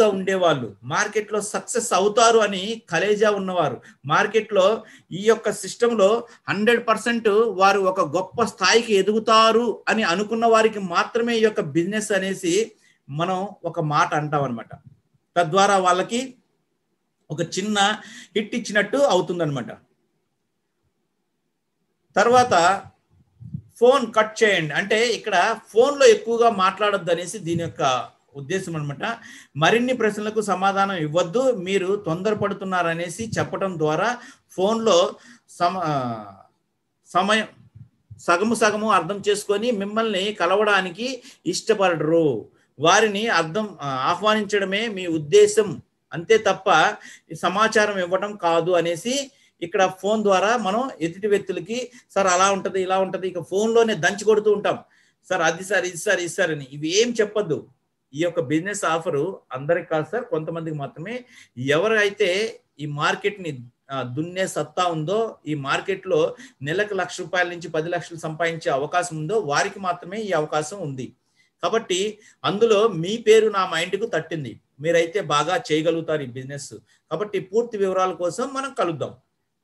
గా ఉండేవాళ్ళు మార్కెట్లో సక్సెస్ అవుతారు అని కలేజా ఉన్నవారు మార్కెట్లో ఈ యొక్క సిస్టంలో హండ్రెడ్ పర్సెంట్ వారు ఒక గొప్ప స్థాయికి ఎదుగుతారు అని అనుకున్న వారికి మాత్రమే ఈ యొక్క బిజినెస్ అనేసి మనం ఒక మాట అంటాం అనమాట తద్వారా వాళ్ళకి ఒక చిన్న హిట్ ఇచ్చినట్టు అనమాట తర్వాత ఫోన్ కట్ చేయండి అంటే ఇక్కడ ఫోన్లో ఎక్కువగా మాట్లాడద్దు అనేసి దీని యొక్క ఉద్దేశం అనమాట మరిన్ని ప్రశ్నలకు సమాధానం ఇవ్వద్దు మీరు తొందరపడుతున్నారనేసి చెప్పడం ద్వారా ఫోన్లో సమ సమయం సగము సగము అర్థం చేసుకొని మిమ్మల్ని కలవడానికి ఇష్టపడరు వారిని అర్థం ఆహ్వానించడమే మీ ఉద్దేశం అంతే తప్ప సమాచారం ఇవ్వడం కాదు అనేసి ఇక్కడ ఫోన్ ద్వారా మనం ఎదుటి వ్యక్తులకి సార్ అలా ఉంటుంది ఇలా ఉంటుంది ఇక ఫోన్లోనే దంచి కొడుతూ ఉంటాం సార్ అది సార్ ఇది సార్ ఇది సార్ అని ఇవి ఏం చెప్పద్దు ఈ యొక్క బిజినెస్ ఆఫరు అందరికి కాదు సార్ కొంతమందికి మాత్రమే ఎవరైతే ఈ మార్కెట్ని దున్నే సత్తా ఉందో ఈ మార్కెట్లో నెలకు లక్ష రూపాయల నుంచి పది లక్షలు సంపాదించే అవకాశం ఉందో వారికి మాత్రమే ఈ అవకాశం ఉంది కాబట్టి అందులో మీ పేరు నా మైండ్కు తట్టింది మీరైతే బాగా చేయగలుగుతారు ఈ బిజినెస్ కాబట్టి పూర్తి వివరాల కోసం మనం కలుద్దాం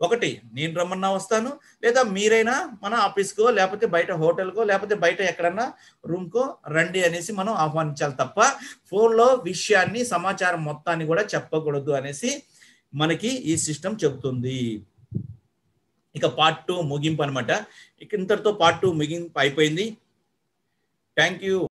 ఒకటి నేను రమ్మన్నా వస్తాను లేదా మీరైనా మన ఆఫీస్కో లేకపోతే బయట హోటల్కో లేకపోతే బయట ఎక్కడన్నా రూమ్కో రండి అనేసి మనం ఆహ్వానించాలి తప్ప ఫోన్లో విషయాన్ని సమాచారం మొత్తాన్ని కూడా చెప్పకూడదు అనేసి మనకి ఈ సిస్టమ్ చెబుతుంది ఇక పార్ట్ టూ ముగింపు అనమాట ఇక ఇంతటితో పార్ట్ టూ ముగింపు అయిపోయింది థ్యాంక్ యూ